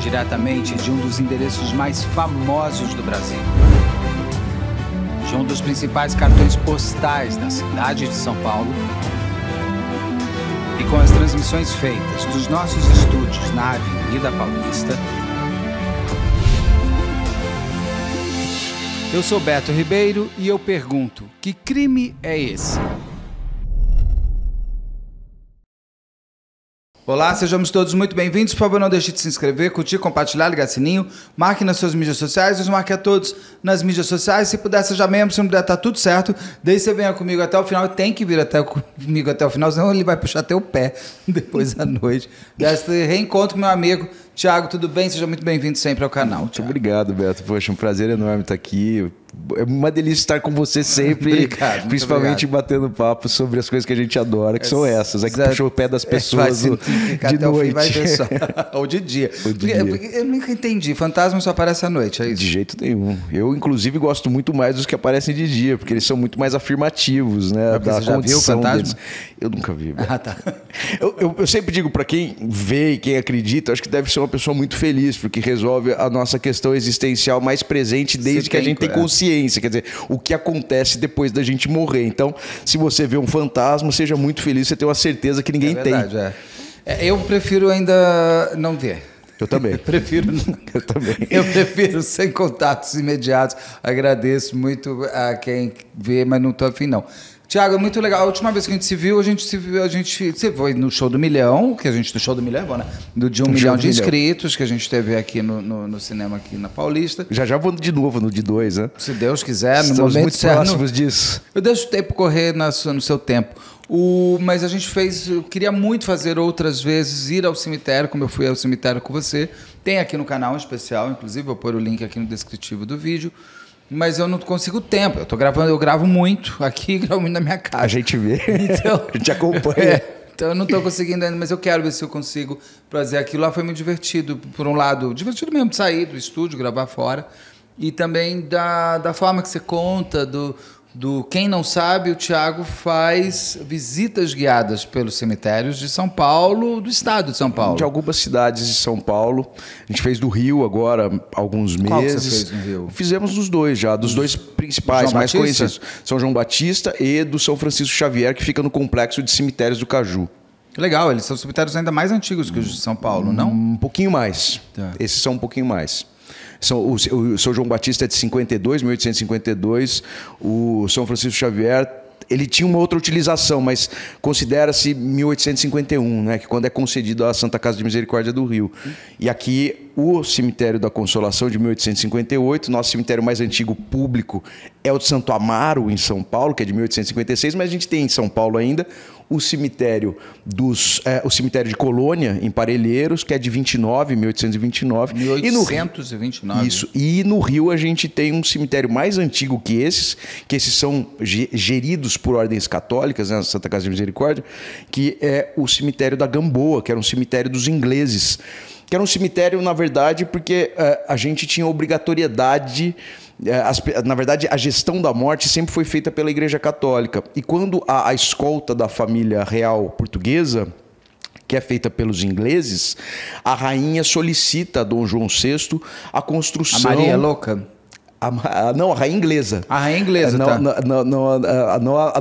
diretamente de um dos endereços mais famosos do Brasil. De um dos principais cartões postais da cidade de São Paulo. E com as transmissões feitas dos nossos estúdios na Avenida Paulista. Eu sou Beto Ribeiro e eu pergunto: que crime é esse? Olá, sejamos todos muito bem-vindos. Por favor, não deixe de se inscrever, curtir, compartilhar, ligar sininho. Marque nas suas mídias sociais, os marque a todos nas mídias sociais. Se puder, seja mesmo. Se não puder, tá tudo certo. Daí você venha comigo até o final. Tem que vir até comigo até o final, senão ele vai puxar teu pé depois da noite. Desse reencontro com meu amigo Tiago, tudo bem? Seja muito bem-vindo sempre ao canal. Muito Thiago. obrigado, Beto. Poxa, um prazer enorme estar aqui. É uma delícia estar com você sempre, obrigado, principalmente batendo papo sobre as coisas que a gente adora, que é, são essas. É que puxou o pé das é, pessoas é, de noite. Ou de dia. Ou de eu, dia. Eu, nunca entendi. Fantasma só aparece à noite, é isso? De jeito nenhum. Eu, inclusive, gosto muito mais dos que aparecem de dia, porque eles são muito mais afirmativos, né? É da você já viu o fantasma? Deles. Eu nunca vi. Beto. Ah, tá. Eu, eu, eu sempre digo para quem vê e quem acredita, acho que deve ser ser uma pessoa muito feliz, porque resolve a nossa questão existencial mais presente desde tem, que a gente tem é. consciência, quer dizer, o que acontece depois da gente morrer. Então, se você vê um fantasma, seja muito feliz, você tem uma certeza que ninguém é verdade, tem. É. é. Eu prefiro ainda não ver. Eu também. Eu prefiro, eu também. Eu prefiro sem contatos imediatos. Agradeço muito a quem vê, mas não estou afim, não. Tiago, é muito legal. A última vez que a gente se viu, a gente se viu, a gente você foi no show do Milhão, que a gente do show do Milhão, é bom, né? Do de um, milhão de inscritos que a gente teve aqui no, no, no, cinema aqui na Paulista. Já já vou de novo no de dois, né? Se Deus quiser, Estamos no momento muito certo, próximos disso. Eu deixo o tempo correr na, no seu tempo. O, mas a gente fez, eu queria muito fazer outras vezes ir ao cemitério, como eu fui ao cemitério com você. Tem aqui no canal um especial, inclusive vou pôr o link aqui no descritivo do vídeo mas eu não consigo tempo. Eu tô gravando, eu gravo muito aqui, gravo muito na minha casa. A gente vê. Então, a gente acompanha. É, então eu não tô conseguindo ainda, mas eu quero ver se eu consigo fazer aquilo. Lá foi muito divertido, por um lado, divertido mesmo sair do estúdio, gravar fora. E também da, da forma que você conta, do, do Quem Não Sabe, o Tiago faz visitas guiadas pelos cemitérios de São Paulo, do estado de São Paulo. De algumas cidades de São Paulo. A gente fez do Rio agora alguns meses. Qual você fez no Rio? Fizemos os dois já, dos dois principais, mais conhecidos. São João Batista e do São Francisco Xavier, que fica no complexo de cemitérios do Caju. Legal, eles são cemitérios ainda mais antigos que os de São Paulo, não? Um pouquinho mais. Tá. Esses são um pouquinho mais. São, o, o São João Batista é de 52, 1852. O São Francisco Xavier ele tinha uma outra utilização, mas considera-se 1851, né, que quando é concedido à Santa Casa de Misericórdia do Rio. E aqui o cemitério da Consolação de 1858, nosso cemitério mais antigo público é o de Santo Amaro em São Paulo, que é de 1856, mas a gente tem em São Paulo ainda o cemitério dos é, o cemitério de Colônia em Parelheiros, que é de 29, 1829. 1829. E no, isso. E no Rio a gente tem um cemitério mais antigo que esses, que esses são geridos por ordens católicas, né, Santa Casa de Misericórdia, que é o cemitério da Gamboa, que era um cemitério dos ingleses que era um cemitério, na verdade, porque é, a gente tinha obrigatoriedade é, as, na verdade, a gestão da morte sempre foi feita pela Igreja Católica. E quando a, a escolta da família real portuguesa que é feita pelos ingleses, a rainha solicita a Dom João VI a construção. A Maria Louca. A, a, não, a rainha inglesa. A rainha inglesa, não, tá. Não, não, a,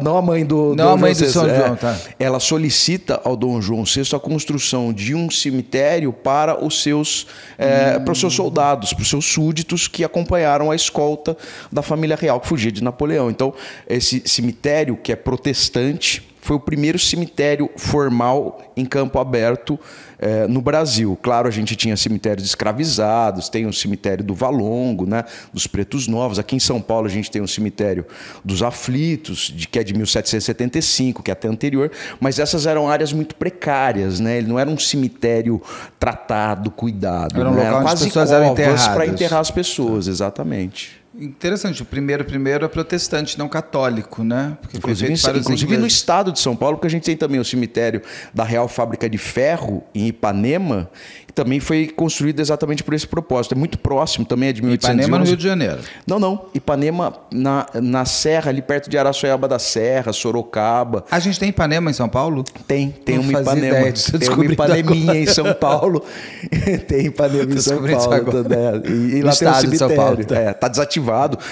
não, a, mãe do Não Dom a mãe é. João do São João, é, tá. Ela solicita ao Dom João VI a construção de um cemitério para os seus, é, hum. para os seus soldados, para os seus súditos que acompanharam a escolta da família real que fugia de Napoleão. Então, esse cemitério, que é protestante, foi o primeiro cemitério formal em campo aberto é, no Brasil. Claro, a gente tinha cemitérios escravizados, tem o cemitério do Valongo, né, dos Pretos Novos. Aqui em São Paulo a gente tem o cemitério dos Aflitos, de, que é de 1775, que é até anterior, mas essas eram áreas muito precárias, né? Ele não era um cemitério tratado, cuidado. Era um né? local era onde as pessoas eram enterradas. para enterrar as pessoas, exatamente. Interessante. O primeiro primeiro é protestante, não católico, né? Porque inclusive inclusive no estado de São Paulo, porque a gente tem também o cemitério da Real Fábrica de Ferro, em Ipanema, que também foi construído exatamente por esse propósito. É muito próximo também, é de 1811. Ipanema é no Rio de Janeiro? Não, não. Ipanema na, na Serra, ali perto de Araçoiaba da Serra, Sorocaba. A gente tem Ipanema em São Paulo? Tem, tem não uma Ipanema. Ideia tem uma Ipaneminha em São Paulo. tem Ipanema em São Paulo. Né? E, e lá no tem cemitério. De São Paulo. Tá, é, tá desativado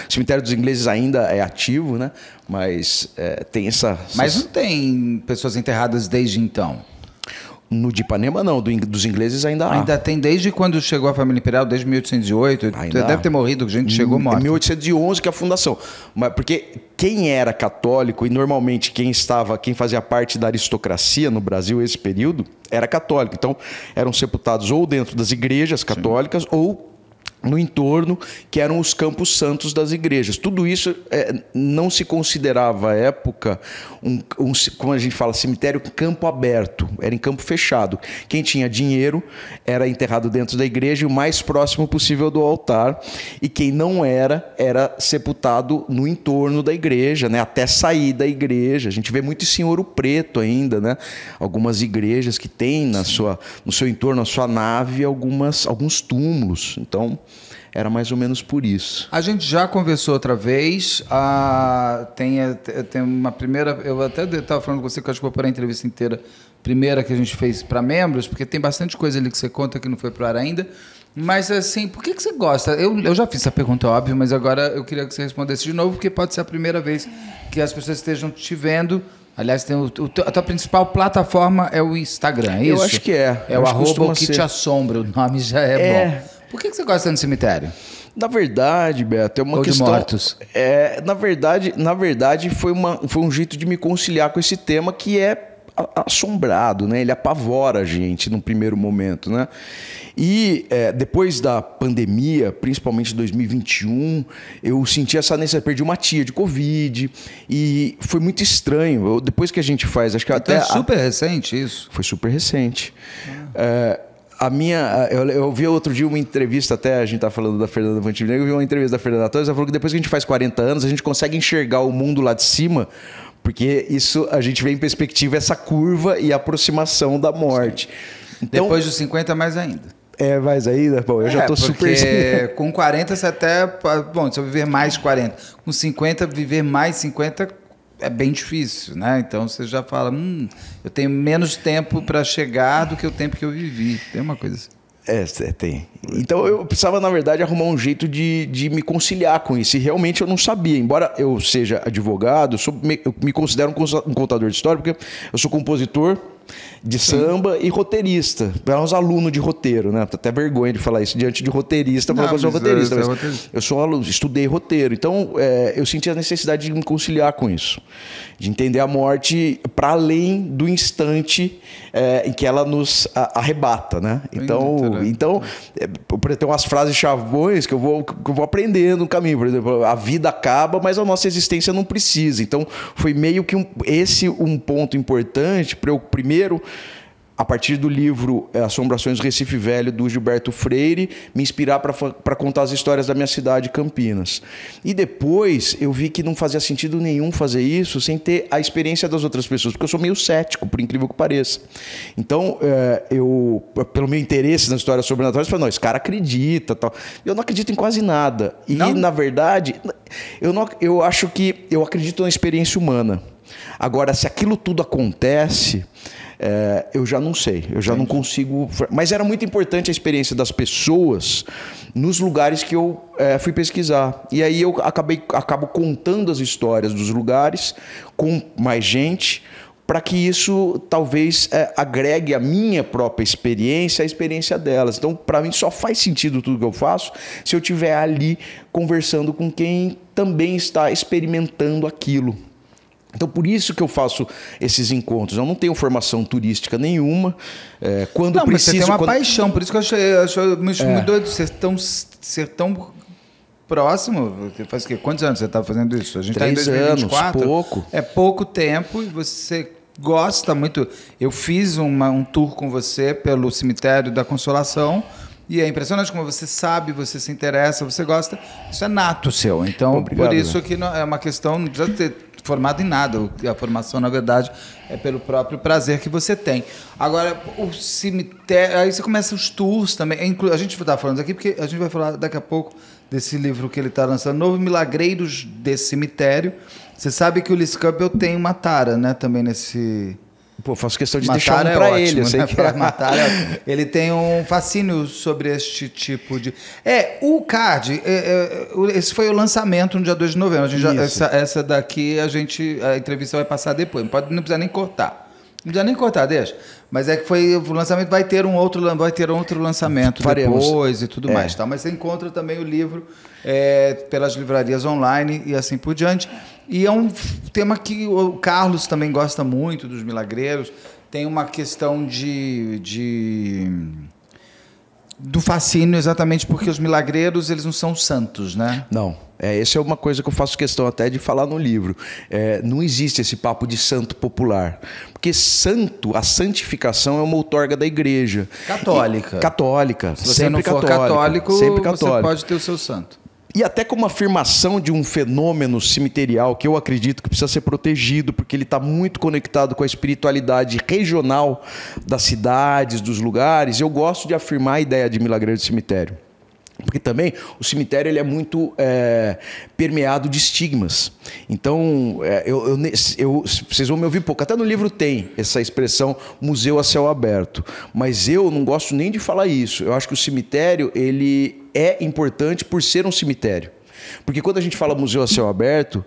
o cemitério dos ingleses ainda é ativo, né? Mas é, tem essa, Mas não tem pessoas enterradas desde então? No de Ipanema, não. Do, dos ingleses ainda há. Ainda tem desde quando chegou a família imperial, desde 1808. Ainda deve ter morrido, a gente chegou hum, morta. Em 1811 que é a fundação. Mas porque quem era católico e normalmente quem estava, quem fazia parte da aristocracia no Brasil esse período, era católico. Então, eram sepultados ou dentro das igrejas católicas Sim. ou no entorno, que eram os campos santos das igrejas. Tudo isso é, não se considerava à época, um, um, como a gente fala, cemitério campo aberto, era em campo fechado. Quem tinha dinheiro era enterrado dentro da igreja o mais próximo possível do altar, e quem não era, era sepultado no entorno da igreja, né? até sair da igreja. A gente vê muito isso em Ouro Preto ainda, né? algumas igrejas que têm na sua, no seu entorno, na sua nave, algumas, alguns túmulos. Então, era mais ou menos por isso. A gente já conversou outra vez. tem, é, tem uma primeira. Eu até estava falando com você que eu acho que vou pôr a entrevista inteira. Primeira que a gente fez para membros, porque tem bastante coisa ali que você conta que não foi para ar ainda. Mas assim, por que, que você gosta? Eu, eu já fiz essa pergunta, óbvio, mas agora eu queria que você respondesse de novo, porque pode ser a primeira vez que as pessoas estejam te vendo. Aliás, tem o, o, a tua principal plataforma é o Instagram, é isso? Eu acho que é. É eu o arroba que ser. te assombra, o nome já é, é bom. Por que, que você gosta de cemitério? Na verdade, Beto, é uma Ou questão. De mortos. É, na verdade, na verdade foi, uma, foi um jeito de me conciliar com esse tema que é assombrado, né? Ele apavora a gente num primeiro momento, né? E é, depois da pandemia, principalmente 2021, eu senti essa necessidade, perdi uma tia de covid e foi muito estranho. Eu, depois que a gente faz, acho que então até é super a... recente isso. Foi super recente. Ah. É, a minha. Eu, eu vi outro dia uma entrevista, até a gente tá falando da Fernanda Montenegro, eu vi uma entrevista da Fernanda Torres, ela falou que depois que a gente faz 40 anos, a gente consegue enxergar o mundo lá de cima. Porque isso a gente vê em perspectiva essa curva e aproximação da morte. Então, depois dos 50, mais ainda. É, mais ainda? Bom, eu é, já tô porque super. Assim. Com 40 você até. Bom, se eu viver mais 40. Com 50, viver mais 50 é bem difícil, né? Então você já fala, hum, eu tenho menos tempo para chegar do que o tempo que eu vivi. Tem uma coisa assim. É, tem. Então eu precisava, na verdade, arrumar um jeito de, de me conciliar com isso. E realmente eu não sabia. Embora eu seja advogado, sou, eu me considero um contador de história, porque eu sou compositor, de Sim. samba e roteirista. Para uns alunos de roteiro, né? Tô até vergonha de falar isso diante de roteirista, não, eu sou roteirista. É, mas é roteirista. É eu sou aluno, estudei roteiro. Então, é, eu senti a necessidade de me conciliar com isso, de entender a morte para além do instante é, em que ela nos arrebata, né? Então, então é, tem umas frases chavões que eu vou que eu vou aprender no caminho. Por exemplo, a vida acaba, mas a nossa existência não precisa. Então, foi meio que um, esse um ponto importante para eu primeiro primeiro a partir do livro eh, Assombrações do Recife Velho, do Gilberto Freire, me inspirar para contar as histórias da minha cidade, Campinas. E depois eu vi que não fazia sentido nenhum fazer isso sem ter a experiência das outras pessoas, porque eu sou meio cético, por incrível que pareça. Então, é, eu, pelo meu interesse nas histórias sobrenaturais, eu falei, não, esse cara acredita tal. Eu não acredito em quase nada. E, não? na verdade, eu, não, eu acho que eu acredito na experiência humana. Agora, se aquilo tudo acontece é, eu já não sei, eu já Entendi. não consigo. Mas era muito importante a experiência das pessoas nos lugares que eu é, fui pesquisar. E aí eu acabei, acabo contando as histórias dos lugares com mais gente para que isso talvez é, agregue a minha própria experiência à experiência delas. Então, para mim, só faz sentido tudo que eu faço se eu estiver ali conversando com quem também está experimentando aquilo. Então, por isso que eu faço esses encontros. Eu não tenho formação turística nenhuma. É, quando não, preciso. Mas você tem uma quando... paixão, por isso que eu acho, eu acho muito é. doido ser tão, ser tão próximo. Faz que quantos anos você está fazendo isso? A gente está em 2024. Anos, pouco. É pouco tempo e você gosta muito. Eu fiz uma, um tour com você pelo cemitério da Consolação. E é impressionante como você sabe, você se interessa, você gosta. Isso é nato seu. Então, Obrigado, por isso que não, é uma questão, não precisa ter formado em nada. A formação, na verdade, é pelo próprio prazer que você tem. Agora, o cemitério. Aí você começa os tours também. É, a gente está falando aqui porque a gente vai falar daqui a pouco desse livro que ele está lançando, Novo Milagreiros desse Cemitério. Você sabe que o Liz Campbell tem uma tara, né, também nesse Pô, faço questão de matar deixar um é para ele. Eu né? sei né? que é. matar é... Ele tem um fascínio sobre este tipo de. É, o card, é, é esse foi o lançamento no dia 2 de novembro. A gente já, essa, essa daqui a gente. A entrevista vai passar depois. Não, pode, não precisa nem cortar. Não precisa nem cortar, deixa. Mas é que foi o lançamento, vai ter um outro, vai ter um outro lançamento Faremos. depois e tudo é. mais. Tá? Mas você encontra também o livro é, pelas livrarias online e assim por diante. E é um tema que o Carlos também gosta muito dos milagreiros. Tem uma questão de, de do fascínio exatamente porque os milagreiros eles não são santos, né? Não. É, essa é uma coisa que eu faço questão até de falar no livro. É, não existe esse papo de santo popular. Porque santo, a santificação é uma outorga da igreja. Católica. E, católica. Se você sempre não for católica, católico, sempre católico. você pode ter o seu santo e até como afirmação de um fenômeno cemiterial que eu acredito que precisa ser protegido, porque ele está muito conectado com a espiritualidade regional das cidades, dos lugares, eu gosto de afirmar a ideia de milagreiro de cemitério. Porque também o cemitério ele é muito é, permeado de estigmas. Então, é, eu, eu, eu, vocês vão me ouvir pouco. Até no livro tem essa expressão museu a céu aberto. Mas eu não gosto nem de falar isso. Eu acho que o cemitério ele é importante por ser um cemitério. Porque quando a gente fala museu a céu aberto,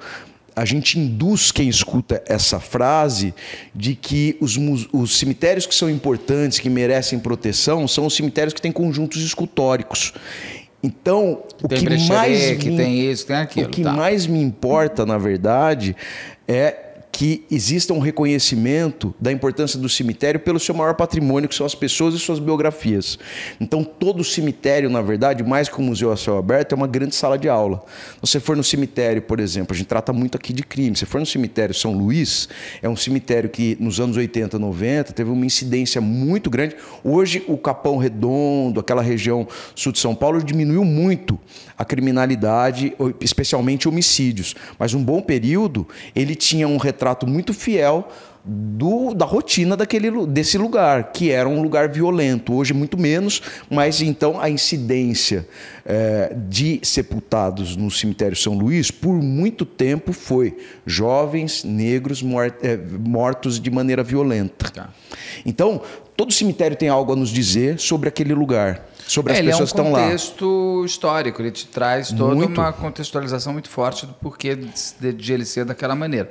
a gente induz quem escuta essa frase de que os, os, cemitérios que são importantes, que merecem proteção, são os cemitérios que têm conjuntos escultóricos. Então, que o que, mais me, que tem isso, tem aquilo, o que tá. mais me importa, na verdade, é que exista um reconhecimento da importância do cemitério pelo seu maior patrimônio, que são as pessoas e suas biografias. Então, todo cemitério, na verdade, mais que um museu a céu aberto, é uma grande sala de aula. Você for no cemitério, por exemplo, a gente trata muito aqui de crime. Se for no cemitério São Luís, é um cemitério que nos anos 80, 90 teve uma incidência muito grande. Hoje, o Capão Redondo, aquela região sul de São Paulo, diminuiu muito a criminalidade, especialmente homicídios. Mas um bom período, ele tinha um retrato retrato muito fiel do, da rotina daquele, desse lugar, que era um lugar violento, hoje muito menos, mas então a incidência é, de sepultados no cemitério São Luís por muito tempo foi jovens negros é, mortos de maneira violenta. Tá. Então, todo cemitério tem algo a nos dizer sobre aquele lugar. Sobre é, as é pessoas que estão lá. É um contexto histórico, ele te traz toda muito. uma contextualização muito forte do porquê de, de ele ser daquela maneira.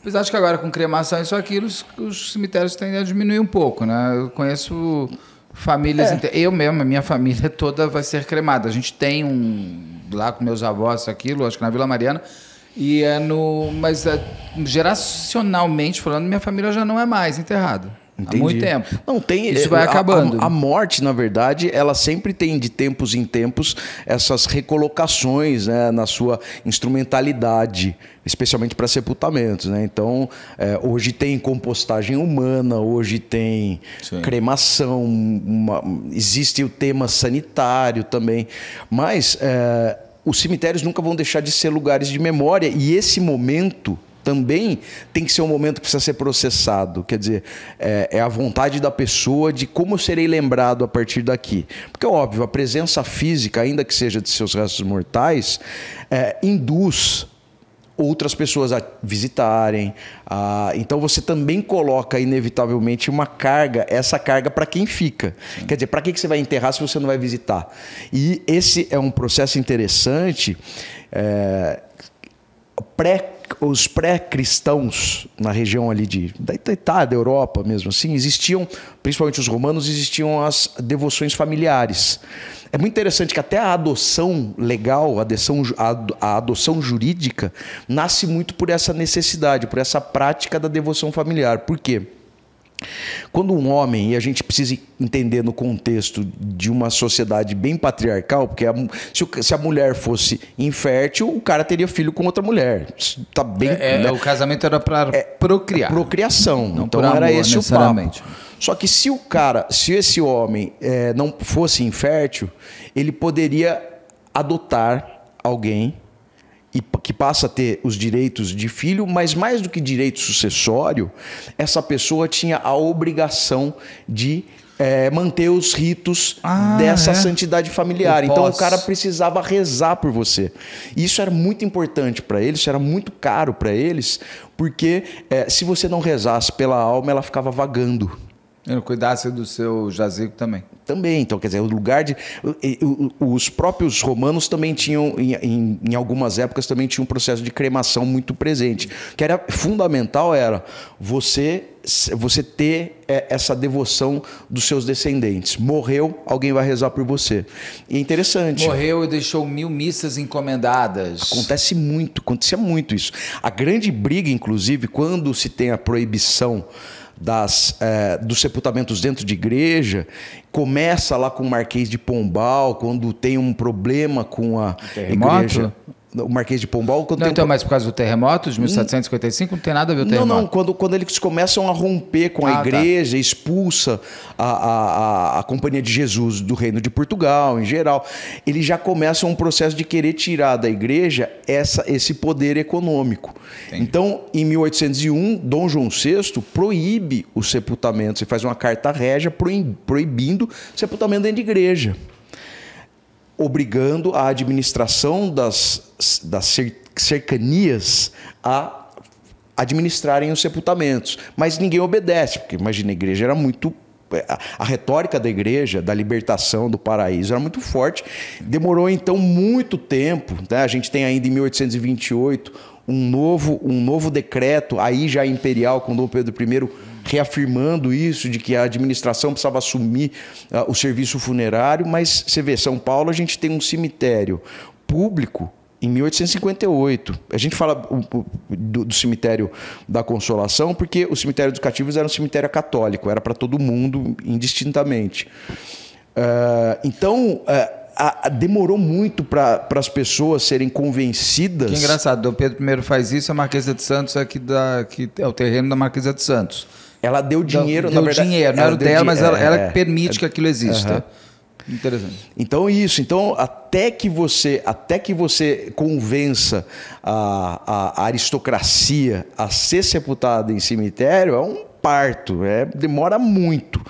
Apesar de que agora com cremação e isso aquilo, os, os, cemitérios tendem a diminuir um pouco, né? Eu conheço famílias. É. Eu a minha família toda vai ser cremada. A gente tem um. lá com meus avós, aquilo, acho que na Vila Mariana. E é no. Mas é, geracionalmente falando, minha família já não é mais enterrada. Entendi. Há muito tempo. Não tem. Isso é, vai a, acabando. A, a, morte, na verdade, ela sempre tem de tempos em tempos essas recolocações né, na sua instrumentalidade, especialmente para sepultamentos. Né? Então, é, hoje tem compostagem humana, hoje tem Sim. cremação, uma, existe o tema sanitário também. Mas é, os cemitérios nunca vão deixar de ser lugares de memória e esse momento também tem que ser um momento que precisa ser processado. Quer dizer, é, é a vontade da pessoa de como eu serei lembrado a partir daqui. Porque, é óbvio, a presença física, ainda que seja de seus restos mortais, é, induz outras pessoas a visitarem. A... Então você também coloca inevitavelmente uma carga, essa carga para quem fica. Sim. Quer dizer, para que você vai enterrar se você não vai visitar? E esse é um processo interessante, é... pré os pré-cristãos na região ali de, da Itália, da Europa mesmo, assim, existiam, principalmente os romanos, existiam as devoções familiares. É muito interessante que até a adoção legal, a adoção, a adoção jurídica, nasce muito por essa necessidade, por essa prática da devoção familiar. Por quê? Quando um homem, e a gente precisa entender no contexto de uma sociedade bem patriarcal, porque a, se, o, se, a mulher fosse infértil, o cara teria filho com outra mulher. Tá bem, é, é, né? O casamento era para é, procriar. Procriação. Não então era amor, esse o papo. Só que se o cara, se esse homem é, não fosse infértil, ele poderia adotar alguém e que passa a ter os direitos de filho, mas mais do que direito sucessório, essa pessoa tinha a obrigação de é, manter os ritos ah, dessa é? santidade familiar. então o cara precisava rezar por você. Isso era muito importante para eles, isso era muito caro para eles, porque é, se você não rezasse pela alma, ela ficava vagando. Ele cuidasse do seu jazigo também. Também, então, quer dizer, o lugar de. Os próprios romanos também tinham, em, em algumas épocas, também tinham um processo de cremação muito presente. que era fundamental era você você ter é, essa devoção dos seus descendentes. Morreu, alguém vai rezar por você. E é interessante. Morreu e deixou mil missas encomendadas. Acontece muito, acontecia muito isso. A grande briga, inclusive, quando se tem a proibição das, é, dos sepultamentos dentro de igreja. Começa lá com o Marquês de Pombal, quando tem um problema com a igreja o Marquês de Pombal. Quando não, então, um... mas por causa do terremoto de 1755 não tem nada a ver o terremoto. Não, não, quando, quando eles começam a romper com a ah, tá. igreja, tá. expulsa a, a, a, Companhia de Jesus do Reino de Portugal, em geral, eles já começam um processo de querer tirar da igreja essa, esse poder econômico. Entendi. Então, em 1801, Dom João VI proíbe os sepultamentos, Você faz uma carta régia proibindo sepultamento dentro de igreja obrigando a administração das, das cercanias a administrarem os sepultamentos. Mas ninguém obedece, porque imagina, a igreja era muito. A retórica da igreja, da libertação do paraíso, era muito forte. Demorou então muito tempo. Né? A gente tem ainda em 1828 um novo, um novo decreto, aí já imperial, com Dom Pedro I reafirmando isso, de que a administração precisava assumir uh, o serviço funerário, mas você vê, São Paulo a gente tem um cemitério público em 1858. A gente fala do, do, cemitério da Consolação porque o cemitério dos cativos era um cemitério católico, era para todo mundo indistintamente. Uh, então, uh, a, a, demorou muito para as pessoas serem convencidas. Que engraçado, Dom Pedro I faz isso, a Marquesa de Santos é que dá, que é o terreno da Marquesa de Santos. Ela deu dinheiro, deu, na verdade. Dinheiro, não era dela, mas ela, ela é, permite que aquilo exista. Interessante. Então isso, então até que você, até que você convença a, a, aristocracia a ser sepultada em cemitério é um parto, é demora muito.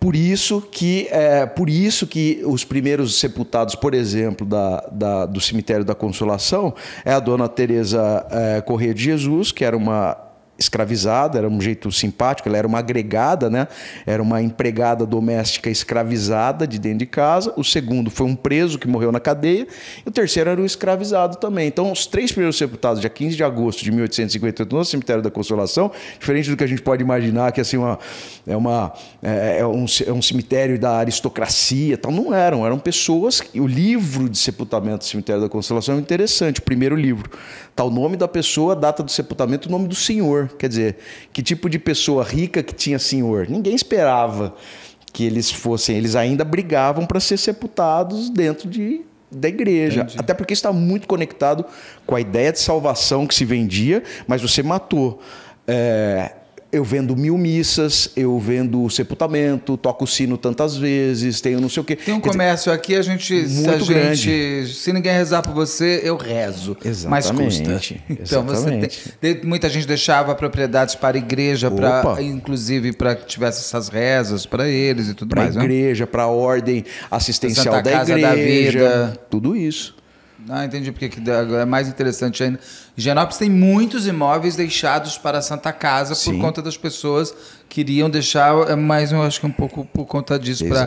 Por isso que, é, por isso que os primeiros sepultados, por exemplo, da, da do cemitério da Consolação é a Dona Teresa é, Correia de Jesus, que era uma escravizada, era um jeito simpático, ela era uma agregada, né? Era uma empregada doméstica escravizada de dentro de casa. O segundo foi um preso que morreu na cadeia. E o terceiro era um escravizado também. Então, os três primeiros sepultados, dia 15 de agosto de 1858, no cemitério da Consolação, diferente do que a gente pode imaginar que assim uma, é, uma, é, é um, é um cemitério da aristocracia, tal. não eram, eram pessoas. O livro de sepultamento do cemitério da Consolação é interessante, o primeiro livro, Tá o nome da pessoa, data do sepultamento, o nome do senhor. Quer dizer, que tipo de pessoa rica que tinha senhor? Ninguém esperava que eles fossem. Eles ainda brigavam para ser sepultados dentro de, da igreja. Entendi. Até porque está muito conectado com a ideia de salvação que se vendia, mas você matou. É, eu vendo mil missas, eu vendo sepultamento, toco sino tantas vezes, tenho não sei o quê. Tem um Quer comércio dizer, aqui, a gente, muito se a grande. gente, se ninguém rezar por você, eu rezo. Exatamente. Mas custa. Então você tem, muita gente deixava propriedades para a igreja, para inclusive para que tivesse essas rezas para eles e tudo pra mais. Para né? a igreja, para a ordem assistencial da igreja, da tudo isso. Ah, entendi porque que é mais interessante ainda. Higienópolis tem muitos imóveis deixados para a Santa Casa Sim. por conta das pessoas que iriam deixar, eh, mas eu acho que um pouco por conta disso, para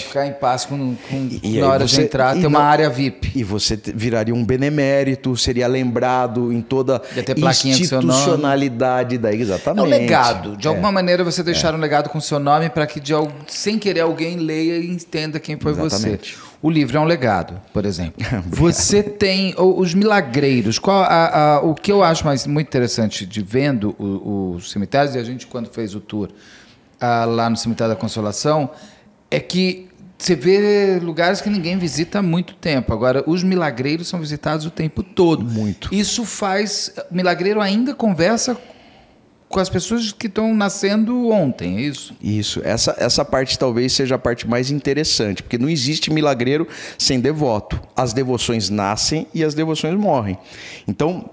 ficar em paz com, com e, na hora você, de entrar, ter não, uma área VIP. E você viraria um benemérito, seria lembrado em toda a institucionalidade da exatamente. É um legado. De é. alguma maneira você é. deixar é. um legado com seu nome para que de, sem querer alguém leia e entenda quem foi exatamente. você. O livro é um legado, por exemplo. você tem os milagreiros. Qual a, a ah, o que eu acho mais muito interessante de vendo os cemitérios, e a gente, quando fez o tour ah, lá no Cemitério da Consolação, é que você vê lugares que ninguém visita há muito tempo. Agora, os milagreiros são visitados o tempo todo. Muito. Isso faz. Milagreiro ainda conversa com as pessoas que estão nascendo ontem, é isso? Isso. Essa, essa parte talvez seja a parte mais interessante, porque não existe milagreiro sem devoto. As devoções nascem e as devoções morrem. Então,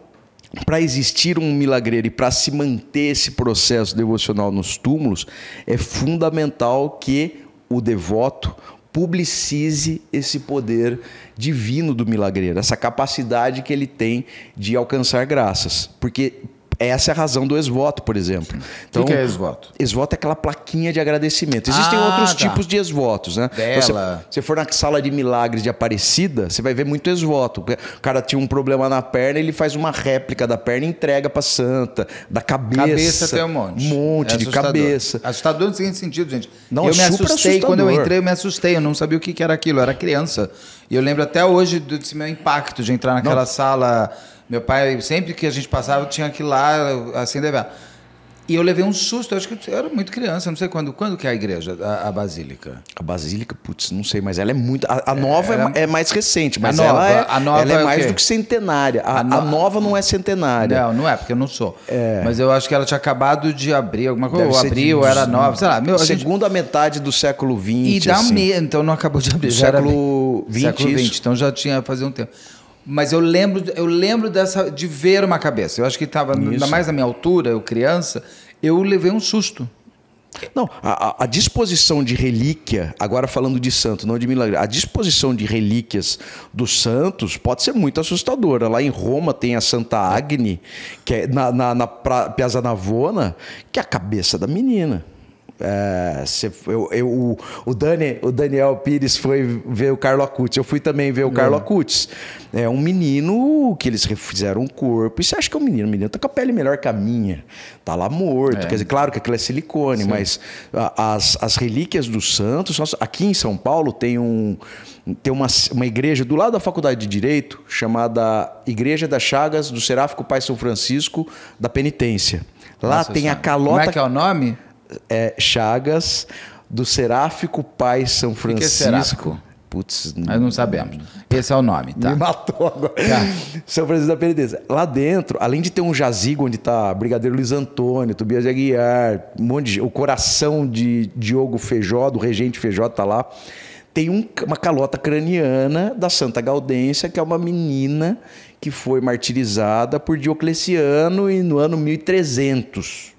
para existir um milagreiro e para se manter esse processo devocional nos túmulos, é fundamental que o devoto publicize esse poder divino do milagreiro, essa capacidade que ele tem de alcançar graças. Porque é essa é a razão do esvoto, por exemplo. Então, o que, que então, é esvoto? Esvoto é aquela plaquinha de agradecimento. Existem ah, outros tá. tipos de esvotos, né? Então, se você for na sala de milagres de Aparecida, você vai ver muito esvoto. O cara tinha um problema na perna, ele faz uma réplica da perna e entrega pra santa. Da cabeça. Cabeça tem um monte. Um monte é de cabeça. Assustador no seguinte sentido, gente. Não, eu é me assustei. Assustador. Quando eu entrei, eu me assustei. Eu não sabia o que era aquilo. Eu era criança. E eu lembro até hoje desse meu impacto de entrar naquela não. sala meu pai, sempre que a gente passava, tinha que ir lá acender assim, a E eu levei um susto, eu acho que eu era muito criança, não sei quando. Quando que é a igreja, a, a Basílica? A Basílica, putz, não sei, mas ela é muito. A, a é, nova é era, é, mais recente, mas a nova, ela, é, a nova ela é, é mais do que centenária. A, a, no... a, nova não é centenária. Não, não é, porque eu não sou. É. Mas eu acho que ela tinha acabado de abrir alguma coisa. ou abriu, era nova, sei lá. Meu, segunda gente... metade do século XX. E dá assim. então não acabou de abrir. Século XX. Século XX, então já tinha fazia um tempo. Mas eu lembro, eu lembro dessa de ver uma cabeça. Eu acho que estava ainda mais na minha altura, eu criança, eu levei um susto. Não, a, a, disposição de relíquia, agora falando de santo, não de milagre, a disposição de relíquias dos santos pode ser muito assustadora. Lá em Roma tem a Santa Agni, que é na, na, na Piazza Navona, que é a cabeça da menina. É, cê, eu, eu, o, o, Dani, o Daniel Pires foi ver o Carlo Acutis. Eu fui também ver o Carlo é. Acutis. É um menino que eles refizeram um corpo. E você acha que é um menino? O menino tá com a pele melhor que a minha. Tá lá morto. É. Quer dizer, claro que aquilo é silicone, Sim. mas a, as, as relíquias dos santos. Aqui em São Paulo tem um tem uma, uma igreja do lado da Faculdade de Direito chamada Igreja das Chagas do Seráfico Pai São Francisco da Penitência. Lá Nossa, tem a calota. Como é que é o nome? é, Chagas, do Seráfico Pai São é Francisco. que Putz, nós não sabemos. Esse é o nome, tá? Me matou agora. Tá. São Francisco da Peredeza. Lá dentro, além de ter um jazigo onde tá Brigadeiro Luiz Antônio, Tobias de Aguiar, um monte de, o coração de Diogo Feijó, do Regente Feijó tá lá. Tem um, uma calota craniana da Santa Gaudência, que é uma menina que foi martirizada por Diocleciano e no ano 1300.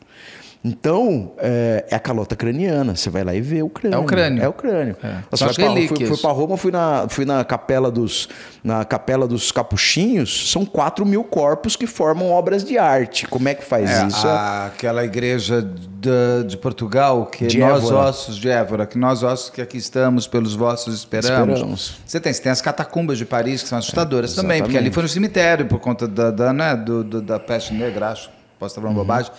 Então, é, é, a calota craniana. Você vai lá e vê o crânio. É o crânio. É o crânio. É. Você vai pra, fui, fui para Roma, fui, na, fui na, capela dos, na capela dos capuchinhos. São 4 mil corpos que formam obras de arte. Como é que faz é, isso? A, aquela igreja de, de Portugal, que de nós Évora. ossos de Évora, que nós ossos que aqui estamos, pelos vossos esperamos. esperamos. Você tem, você tem as catacumbas de Paris, que são assustadoras é, também, porque ali foi um cemitério por conta da, da, né, do, do, da peste negra, acho. Posso estar falando uhum. bobagem.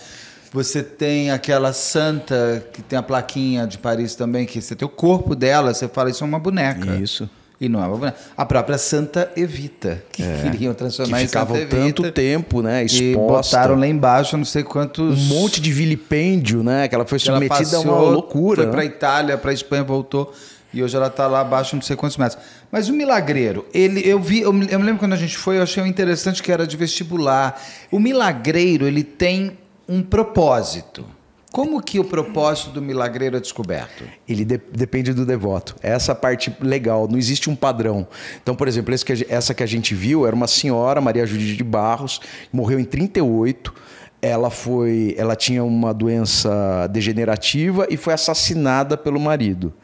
Você tem aquela santa que tem a plaquinha de Paris também, que você tem o corpo dela, você fala, isso é uma boneca. Isso. E não é uma boneca. A própria Santa Evita, que é, queriam transformar que em Santa Evita. tanto tempo, né? Exposta. E botaram lá embaixo não sei quantos... Um monte de vilipêndio, né? Que ela foi submetida ela passou, a uma loucura. Foi para né? Itália, para Espanha, voltou. E hoje ela está lá abaixo não sei quantos metros. Mas o Milagreiro, ele, eu vi, eu, eu, me lembro quando a gente foi, eu achei interessante que era de vestibular. O Milagreiro, ele tem um propósito. Como que o propósito do milagreiro é descoberto? Ele de depende do devoto. Essa parte legal, não existe um padrão. Então, por exemplo, que essa que a gente viu era uma senhora, Maria Judite de Barros, morreu em 38. Ela foi, ela tinha uma doença degenerativa e foi assassinada pelo marido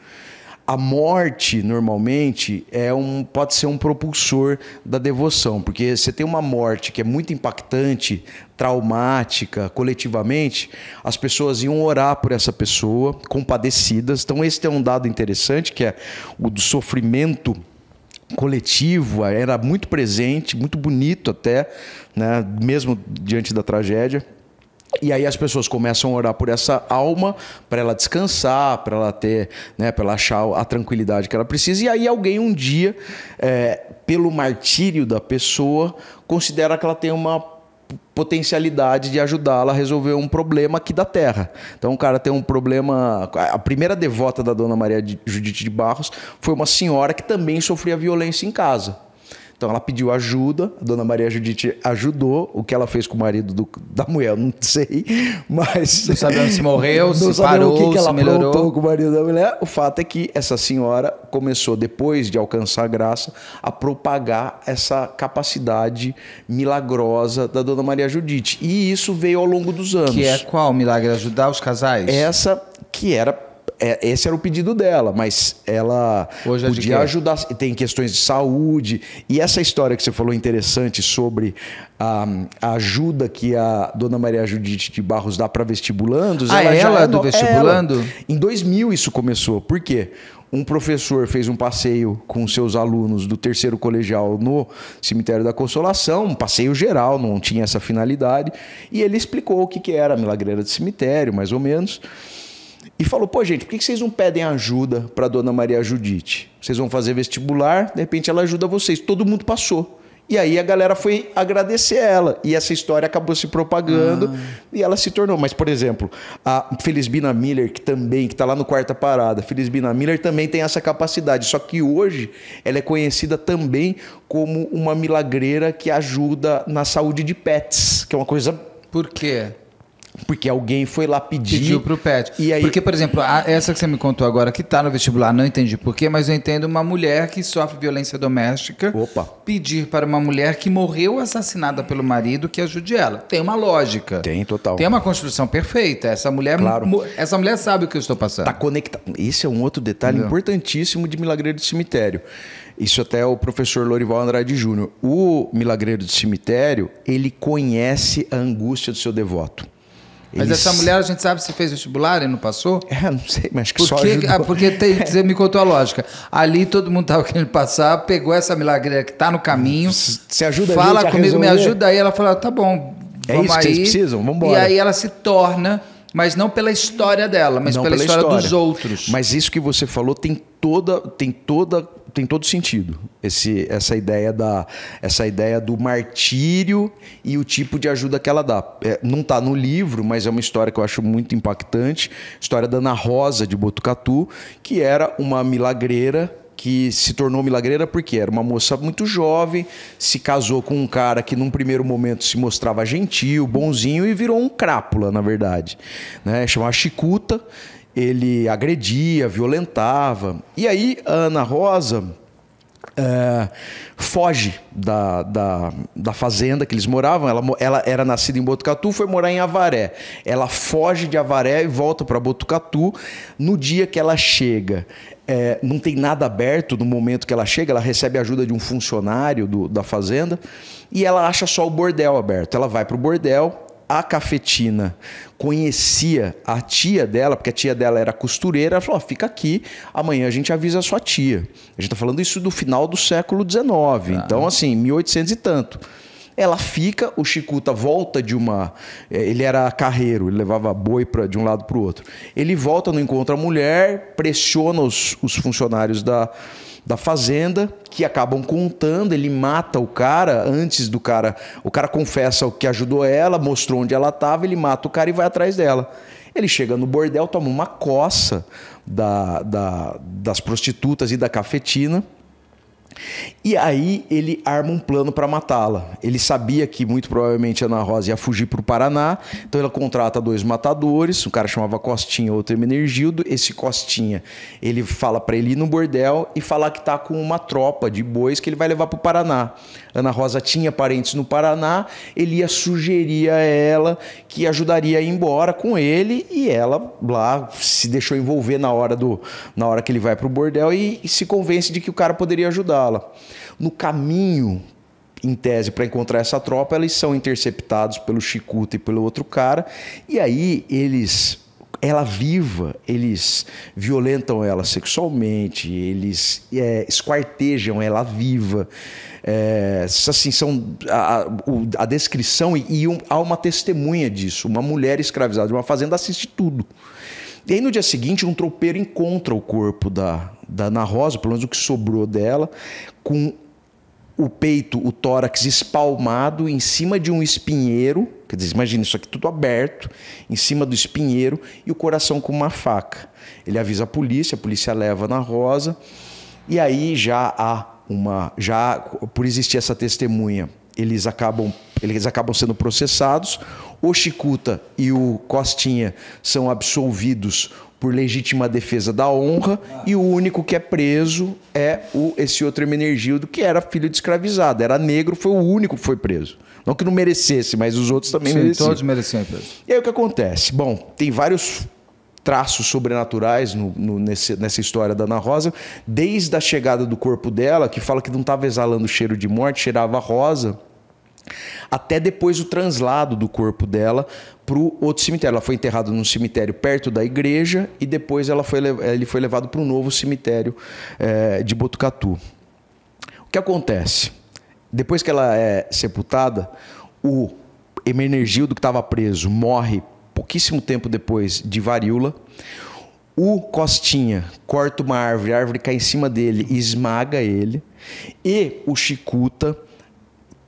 a morte normalmente é um pode ser um propulsor da devoção, porque você tem uma morte que é muito impactante, traumática, coletivamente, as pessoas iam orar por essa pessoa, compadecidas. Então esse é um dado interessante que é o do sofrimento coletivo, era muito presente, muito bonito até, né, mesmo diante da tragédia. E aí as pessoas começam a orar por essa alma para ela descansar, para ela ter, né, para ela achar a tranquilidade que ela precisa. E aí alguém um dia, é, pelo martírio da pessoa, considera que ela tem uma potencialidade de ajudá-la a resolver um problema aqui da terra. Então, o cara tem um problema. A primeira devota da Dona Maria de Judite de Barros foi uma senhora que também sofria violência em casa. Então ela pediu ajuda, a dona Maria Judite ajudou. O que ela fez com o marido do, da mulher, não sei, mas. Não sabemos se morreu, se parou, o que, que ela melhorou. com o marido da mulher. O fato é que essa senhora começou, depois de alcançar a graça, a propagar essa capacidade milagrosa da dona Maria Judite. E isso veio ao longo dos anos. Que é qual milagre? Ajudar os casais? Essa que era é, esse era o pedido dela, mas ela Hoje é podia ajudar. Tem questões de saúde. E essa história que você falou interessante sobre a, a ajuda que a dona Maria Judite de Barros dá para vestibulandos. Ah, ela, ela é, é do vestibulando? Ela. Em 2000 isso começou. Por quê? um professor fez um passeio com seus alunos do terceiro colegial no Cemitério da Consolação, um passeio geral, não tinha essa finalidade, e ele explicou o que, que era a milagreira de cemitério, mais ou menos e falou: pô, gente, por que vocês não pedem ajuda para dona Maria Judite? Vocês vão fazer vestibular, de repente ela ajuda vocês. Todo mundo passou. E aí a galera foi agradecer ela. E essa história acabou se propagando ah. e ela se tornou. Mas, por exemplo, a Felizbina Miller, que também, que está lá no Quarta Parada, Felizbina Miller também tem essa capacidade. Só que hoje ela é conhecida também como uma milagreira que ajuda na saúde de pets, que é uma coisa. Por quê? Porque alguém foi lá pedir. Pediu pro pet. E aí... Porque, por exemplo, essa que você me contou agora, que tá no vestibular, não entendi por quê, mas eu entendo uma mulher que sofre violência doméstica Opa. pedir para uma mulher que morreu assassinada pelo marido que ajude ela. Tem uma lógica. Tem, total. Tem uma construção perfeita. Essa mulher, claro. essa mulher sabe o que eu estou passando. Tá conectado. Esse é um outro detalhe não. importantíssimo de Milagreiro do Cemitério. Isso até o professor Lorival Andrade Júnior. O Milagreiro do Cemitério, ele conhece a angústia do seu devoto. Mas essa mulher, a gente sabe se fez vestibular e não passou? É, não sei, mas que porque, só ah, Porque tem, é. você me contou a lógica. Ali todo mundo estava querendo passar, pegou essa milagreira que está no caminho. Se ajuda Fala comigo, resolver. me ajuda aí. Ela fala, ah, tá bom, é vamos isso que vocês precisam, vamos embora. E aí ela se torna, mas não pela história dela, mas pela, pela, história, história dos outros. Mas isso que você falou tem toda, tem toda tem todo sentido. Esse, essa ideia da essa ideia do martírio e o tipo de ajuda que ela dá. É, não está no livro, mas é uma história que eu acho muito impactante, história da Ana Rosa de Botucatu, que era uma milagreira que se tornou milagreira porque era uma moça muito jovem, se casou com um cara que num primeiro momento se mostrava gentil, bonzinho e virou um crápula, na verdade. Né? Chamava Chicuta ele agredia, violentava. E aí a Ana Rosa é, foge da, da, da, fazenda que eles moravam. Ela, ela era nascida em Botucatu, foi morar em Avaré. Ela foge de Avaré e volta para Botucatu. No dia que ela chega, é, não tem nada aberto no momento que ela chega. Ela recebe a ajuda de um funcionário do, da fazenda e ela acha só o bordel aberto. Ela vai para o bordel, a cafetina conhecia a tia dela, porque a tia dela era costureira, ela falou: oh, fica aqui, amanhã a gente avisa a sua tia. A gente está falando isso do final do século XIX, ah. Tá. então assim, 1800 e tanto. Ela fica, o Chicuta volta de uma. Eh, ele era carreiro, ele levava boi pra, de um lado para o outro. Ele volta, não encontra a mulher, pressiona os, os funcionários da, da fazenda que acabam contando, ele mata o cara antes do cara, o cara confessa o que ajudou ela, mostrou onde ela estava, ele mata o cara e vai atrás dela. Ele chega no bordel, toma uma coça da, da, das prostitutas e da cafetina e aí ele arma um plano para matá-la. Ele sabia que muito provavelmente Ana Rosa ia fugir para o Paraná, então ela contrata dois matadores, um cara chamava Costinha, outro Hermenegildo. Esse Costinha, ele fala para ele ir no bordel e falar que tá com uma tropa de bois que ele vai levar para o Paraná. Ana Rosa tinha parentes no Paraná, ele ia sugerir a ela que ajudaria a ir embora com ele e ela lá se deixou envolver na hora do na hora que ele vai para o bordel e, e se convence de que o cara poderia ajudá-la fala. No caminho, em tese, para encontrar essa tropa, eles são interceptados pelo Chicuta e pelo outro cara, e aí eles ela viva, eles violentam ela sexualmente, eles é, esquartejam ela viva. É, assim, são a, a descrição e, e um, há uma testemunha disso. Uma mulher escravizada de uma fazenda assiste tudo. E aí no dia seguinte, um tropeiro encontra o corpo da, da Ana Rosa, pelo menos o que sobrou dela, com o peito, o tórax espalmado em cima de um espinheiro, quer dizer, imagina isso aqui tudo aberto, em cima do espinheiro e o coração com uma faca. Ele avisa a polícia, a polícia leva na Rosa e aí já há uma, já por existir essa testemunha, eles acabam, eles acabam sendo processados o Chicuta e o Costinha são absolvidos por legítima defesa da honra e o único que é preso é o esse outro Hermenegildo que era filho de escravizado, era negro, foi o único que foi preso. Não que não merecesse, mas os outros também Sim, mereciam. todos mereciam preso. E aí o que acontece? Bom, tem vários traços sobrenaturais no, no, nesse, nessa história da Ana Rosa, desde a chegada do corpo dela, que fala que não estava exalando cheiro de morte, cheirava rosa até depois o translado do corpo dela para o outro cemitério. Ela foi enterrada num cemitério perto da igreja e depois ela foi, ele foi levado para um novo cemitério é, de Botucatu. O que acontece? Depois que ela é sepultada, o Emergildo, que estava preso, morre pouquíssimo tempo depois de varíola. O Costinha corta uma árvore, a árvore cai em cima dele e esmaga ele. E o Chicuta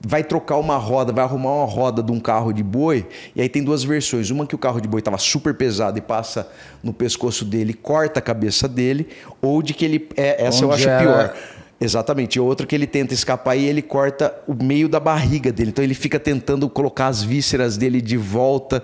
vai trocar uma roda, vai arrumar uma roda de um carro de boi, e aí tem duas versões. Uma que o carro de boi estava super pesado e passa no pescoço dele, corta a cabeça dele, ou de que ele. É, essa Onde eu acho era... pior Exatamente. E outro que ele tenta escapar e ele corta o meio da barriga dele. Então ele fica tentando colocar as vísceras dele de volta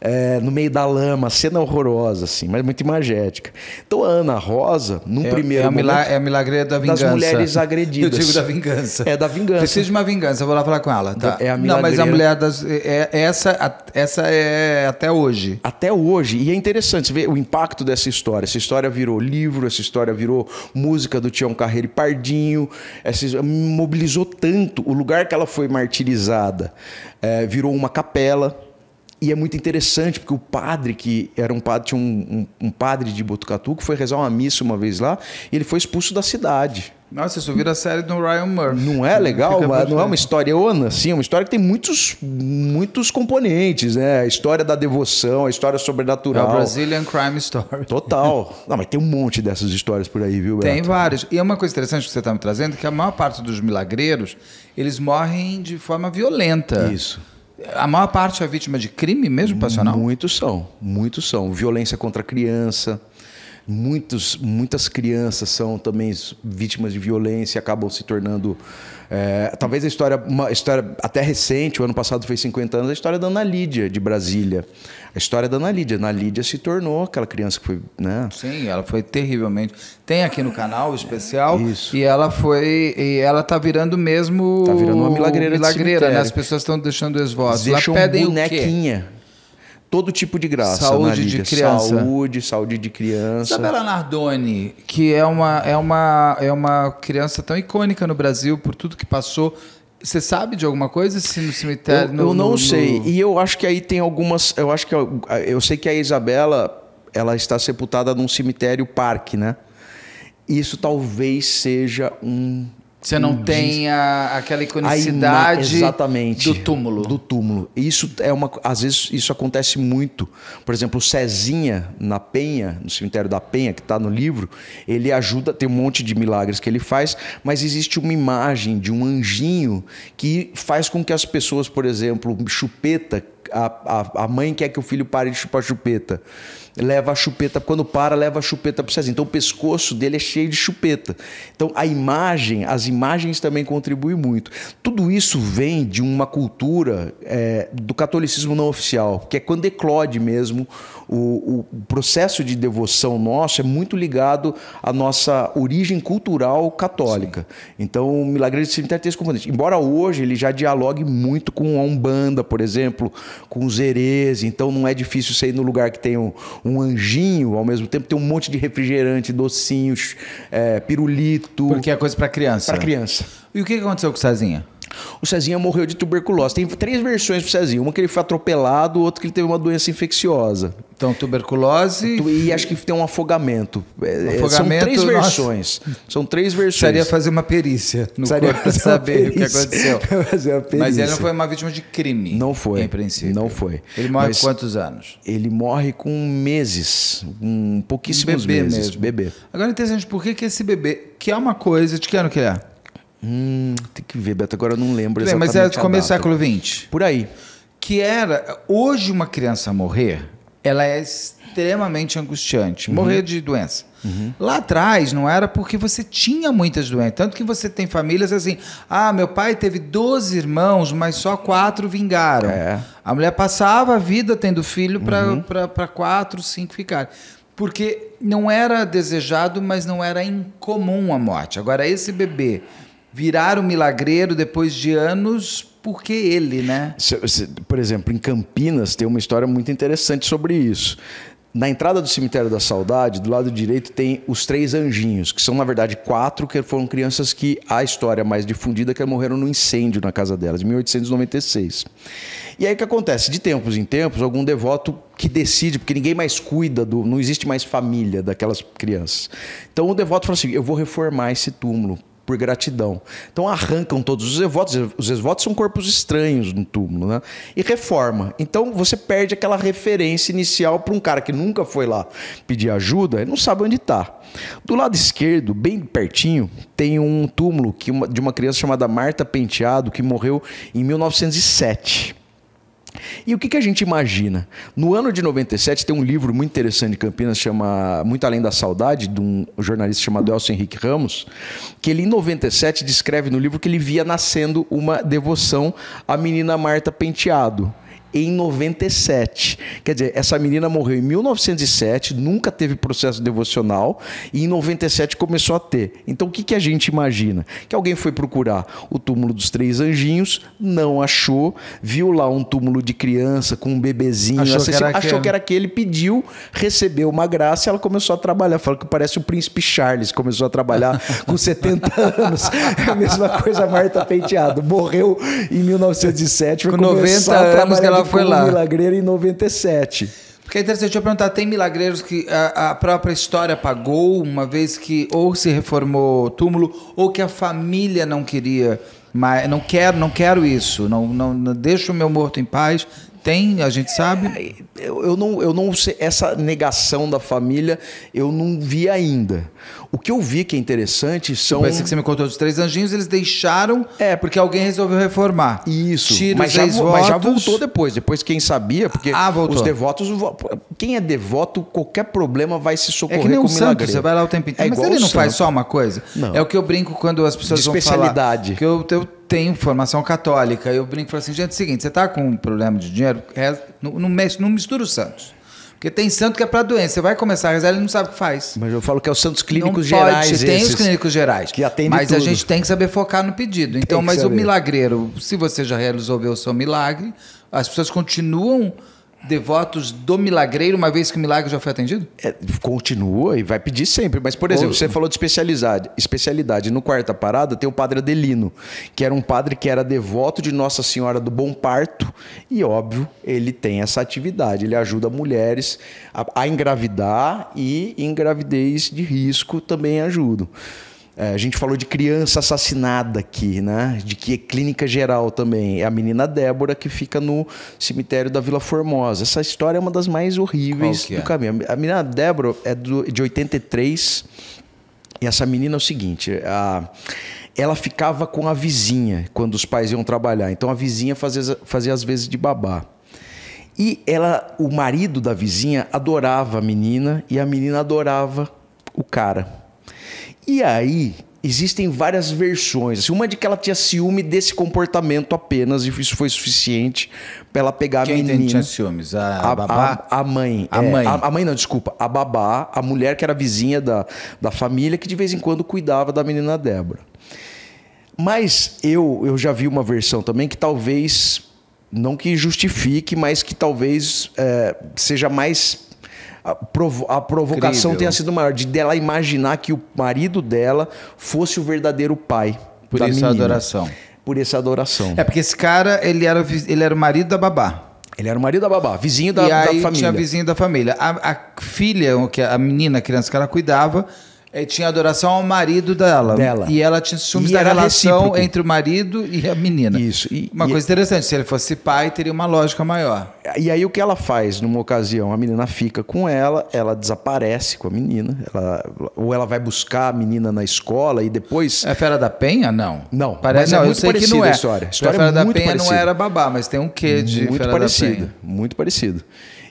é, no meio da lama. Cena horrorosa, assim, mas muito imagética. Então a Ana Rosa, num é, primeiro é a momento... É a milagreira da vingança. Das mulheres agredidas. Eu digo da vingança. É da vingança. Preciso de uma vingança, vou lá falar com ela. Tá? É a milagreira... Não, mas a mulher das... É, é essa, essa é até hoje. Até hoje. E é interessante ver o impacto dessa história. Essa história virou livro, essa história virou música do Tião Carreiro e Pardinho Agostinho, essa, mobilizou tanto. O lugar que ela foi martirizada é, virou uma capela. E é muito interessante, porque o padre, que era um padre, tinha um, um, um padre de Botucatu, que foi rezar uma missa uma vez lá, e ele foi expulso da cidade nossa, isso vira a série do Ryan Murphy. Não é legal? mas Não é uma história ona. Sim, é uma história que tem muitos, muitos componentes, né? A história da devoção, a história sobrenatural. É o Brazilian Crime Story. Total. Não, mas tem um monte dessas histórias por aí, viu, Beto? Tem várias. E é uma coisa interessante que você está me trazendo, é que a maior parte dos milagreiros, eles morrem de forma violenta. Isso. A maior parte é vítima de crime mesmo, passional? Muitos são, muitos são. Violência contra a criança, Muitos, muitas crianças são também vítimas de violência, acabam se tornando. É, talvez a história, uma história até recente, o ano passado fez 50 anos, a história da Ana Lídia, de Brasília. A história da Ana Lídia. Ana Lídia se tornou aquela criança que foi. Né? Sim, ela foi terrivelmente. Tem aqui no canal o especial. Isso. E ela foi. E ela tá virando mesmo. Tá virando uma milagreira. Milagreira, né? As pessoas estão deixando esvoaço. Deixam Lá pedem bonequinha todo tipo de graça. Saúde de criança. Saúde, saúde de criança. Isabela Nardoni, que é uma, é, uma, é uma criança tão icônica no Brasil por tudo que passou. Você sabe de alguma coisa se no cemitério? Eu, no, eu não no, sei. No... E eu acho que aí tem algumas. Eu acho que eu, é eu sei que a Isabela ela está sepultada num cemitério parque, né? Isso talvez seja um você não tem a, aquela iconicidade Aí, do túmulo. Do túmulo. Isso é uma. Às vezes isso acontece muito. Por exemplo, o Cezinha na Penha, no cemitério da Penha, que está no livro, ele ajuda, tem um monte de milagres que ele faz, mas existe uma imagem de um anjinho que faz com que as pessoas, por exemplo, chupeta, a, a, a mãe quer que o filho pare de chupar chupeta leva a chupeta, quando para, leva a chupeta para o Cezinha. Então o pescoço dele é cheio de chupeta. Então a imagem, as imagens também contribuem muito. Tudo isso vem de uma cultura é, do catolicismo não oficial, que é quando eclode mesmo o, o processo de devoção nosso é muito ligado à nossa origem cultural católica. Sim. Então, o milagreiro de cemitério tem esse componente. Embora hoje ele já dialogue muito com a Umbanda, por exemplo, com os herês, então não é difícil você ir no lugar que tem um, um anjinho, ao mesmo tempo tem um monte de refrigerante, docinhos, é, pirulito. Porque é coisa para criança. Para né? criança. E o que aconteceu com o Cezinha? O Cezinha morreu de tuberculose. Tem três versões pro Cezinha. Uma que ele foi atropelado, outra que ele teve uma doença infecciosa. Então, tuberculose. E acho que tem um afogamento. É, é, afogamento São três nossa. versões. São três versões. Precisaria fazer uma perícia no Precisaria corpo para saber o que aconteceu. Mas ele não foi uma vítima de crime. Não foi. Em princípio. Não foi. Ele morre com quantos anos? Ele morre com meses. um pouquíssimos um bebê meses. Mesmo. Bebê. Agora, interessante, por que, que esse bebê. Que é uma coisa. De que ano que ele é? Hum, tem que ver, Beto. Agora eu não lembro Bem, exatamente. Mas é do começo do século XX. Por aí. Que era. Hoje, uma criança morrer, ela é extremamente angustiante. Uhum. Morrer de doença. Uhum. Lá atrás não era porque você tinha muitas doenças. Tanto que você tem famílias assim. Ah, meu pai teve 12 irmãos, mas só quatro vingaram. É. A mulher passava a vida tendo filho uhum. para quatro, cinco ficar Porque não era desejado, mas não era incomum a morte. Agora, esse bebê virar o milagreiro depois de anos, porque ele, né? Por exemplo, em Campinas tem uma história muito interessante sobre isso. Na entrada do cemitério da saudade, do lado direito tem os três anjinhos, que são na verdade quatro, que foram crianças que a história mais difundida que é morreram no incêndio na casa delas, em 1896. E aí o que acontece? De tempos em tempos, algum devoto que decide, porque ninguém mais cuida do, não existe mais família daquelas crianças. Então o devoto fala assim: "Eu vou reformar esse túmulo por gratidão. Então arrancam todos os esvotos. os esvotos são corpos estranhos no túmulo, né? E reforma. Então você perde aquela referência inicial para um cara que nunca foi lá pedir ajuda, ele não sabe onde está. Do lado esquerdo, bem pertinho, tem um túmulo que uma, de uma criança chamada Marta Penteado que morreu em 1907. E o que, que a gente imagina? No ano de 97 tem um livro muito interessante de Campinas, chama Muito Além da Saudade, de um jornalista chamado Elcio Henrique Ramos, que ele em 97 descreve no livro que ele via nascendo uma devoção à menina Marta Penteado em 97. Quer dizer, essa menina morreu em 1907, nunca teve processo devocional e em 97 começou a ter. Então o que, que a gente imagina? Que alguém foi procurar o túmulo dos três anjinhos, não achou, viu lá um túmulo de criança com um bebezinho, achou, assim, que era, achou que, era aquele, pediu, recebeu uma graça e ela começou a trabalhar. Fala que parece o príncipe Charles, começou a trabalhar com 70 anos. É a mesma coisa Marta Penteado. Morreu em 1907, foi com 90 anos que ela foi lá. Milagreiro em 97. Porque é interessante eu perguntar, tem milagreiros que a, a, própria história pagou, uma vez que ou se reformou o túmulo, ou que a família não queria, mas não quero, não quero isso, não, não, não deixa o meu morto em paz, tem, a gente sabe. É, eu, eu, não, eu não sei, essa negação da família eu não vi ainda. O que eu vi que é interessante tipo, são. Parece que você me contou dos três anjinhos, eles deixaram é porque alguém resolveu reformar. Isso. Tira mas, já, votos. mas já voltou depois. Depois quem sabia, porque ah, os devotos. Quem é devoto, qualquer problema vai se socorrer. É que nem o santo, você vai lá o tempo inteiro. É mas ele não santo. faz só uma coisa. Não. É o que eu brinco quando as pessoas De vão falar. Especialidade. Que eu, eu tenho formação católica. Eu brinco e falo assim, gente, é o seguinte, você está com um problema de dinheiro, não, não, não mistura os santos. Porque tem santo que é para doença. Você vai começar a rezar, ele não sabe o que faz. Mas eu falo que é os santos clínicos não gerais. Pode, tem os clínicos gerais. Que atendem mas tudo. a gente tem que saber focar no pedido. então, mas saber. o milagreiro, se você já resolveu o seu milagre, as pessoas continuam devotos do milagreiro, uma vez que o milagre já foi atendido? É, continua e vai pedir sempre. Mas, por exemplo, Ou... você falou de especialidade. Especialidade. No quarta parada tem o padre Adelino, que era um padre que era devoto de Nossa Senhora do Bom Parto. E, óbvio, ele tem essa atividade. Ele ajuda mulheres a, a engravidar e em gravidez de risco também ajuda. É, a gente falou de criança assassinada aqui, né? De que é clínica geral também. É a menina Débora que fica no cemitério da Vila Formosa. Essa história é uma das mais horríveis é? do caminho. A menina Débora é do, de 83. E essa menina é o seguinte: a, ela ficava com a vizinha quando os pais iam trabalhar. Então a vizinha fazia, fazia às vezes de babá. E ela, o marido da vizinha adorava a menina e a menina adorava o cara. E aí, existem várias versões. Assim, uma de que ela tinha ciúme desse comportamento apenas, e isso foi suficiente para ela pegar Quem a menina. Quem tinha ciúmes? A, a babá? A, a mãe. A é, mãe. A, a, mãe não, desculpa. A babá, a mulher que era vizinha da, da família, que de vez em quando cuidava da menina Débora. Mas eu, eu já vi uma versão também que talvez, não que justifique, mas que talvez é, seja mais a, provo a provocação Incrível. tenha sido maior, de dela imaginar que o marido dela fosse o verdadeiro pai. Por da isso menina. adoração. Por essa adoração. É porque esse cara, ele era, ele era o marido da babá. Ele era o marido da babá, vizinho da, e aí da família. Tinha vizinho da família. A, a filha, a menina, a criança que ela cuidava, é, tinha adoração ao marido dela. dela. E ela tinha ciúmes da relação recíproco. entre o marido e a menina. Isso. E, uma e coisa interessante, se ele fosse pai, teria uma lógica maior. E aí o que ela faz numa ocasião? A menina fica com ela, ela desaparece com a menina, ela, ou ela vai buscar a menina na escola e depois. É a Fera da Penha? Não. Não. Parece é não, é eu sei que não é. a história. A história a Fera é da Penha parecida. não era babá, mas tem um quê de muito Fera parecido, da Penha. Muito parecido.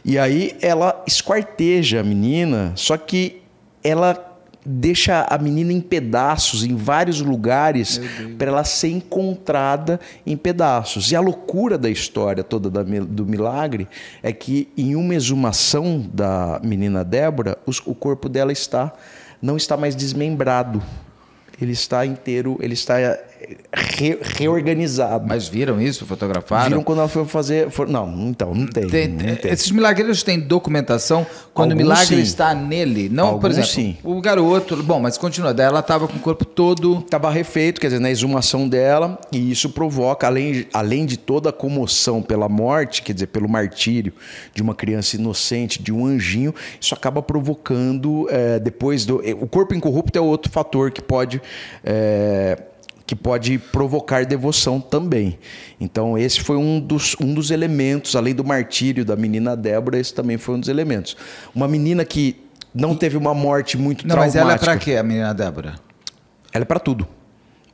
E aí ela esquarteja a menina, só que ela deixa a menina em pedaços, em vários lugares, para ela ser encontrada em pedaços. E a loucura da história toda da, do milagre é que em uma exumação da menina Débora, os, o corpo dela está não está mais desmembrado. Ele está inteiro, ele está re, reorganizado. Mas viram isso? Fotografaram? Viram quando ela foi fazer. For, não, então, não tem, tem, não tem, Esses milagreiros têm documentação quando o milagre sim. está nele. Não, por exemplo, sim. o garoto. Bom, mas continua. Daí ela estava com o corpo todo. Estava refeito, quer dizer, na exumação dela. E isso provoca, além, além de toda a comoção pela morte, quer dizer, pelo martírio de uma criança inocente, de um anjinho, isso acaba provocando é, depois do. Eh, o corpo incorrupto é outro fator que pode. É, que pode provocar devoção também. Então, esse foi um dos, um dos elementos, além do martírio da menina Débora, esse também foi um dos elementos. Uma menina que não e... teve uma morte muito não, traumática. Mas ela é para quê, a menina Débora? Ela é para tudo.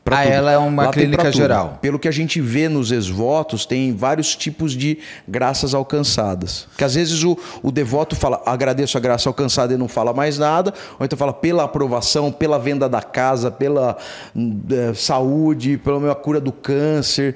Pra ah, tudo. ela é uma Lá clínica geral. Pelo que a gente vê nos exvotos, tem vários tipos de graças alcançadas. Que às vezes o, o devoto fala, agradeço a graça alcançada e não fala mais nada, ou então fala pela aprovação, pela venda da casa, pela hum, eh, saúde, pela minha cura do câncer.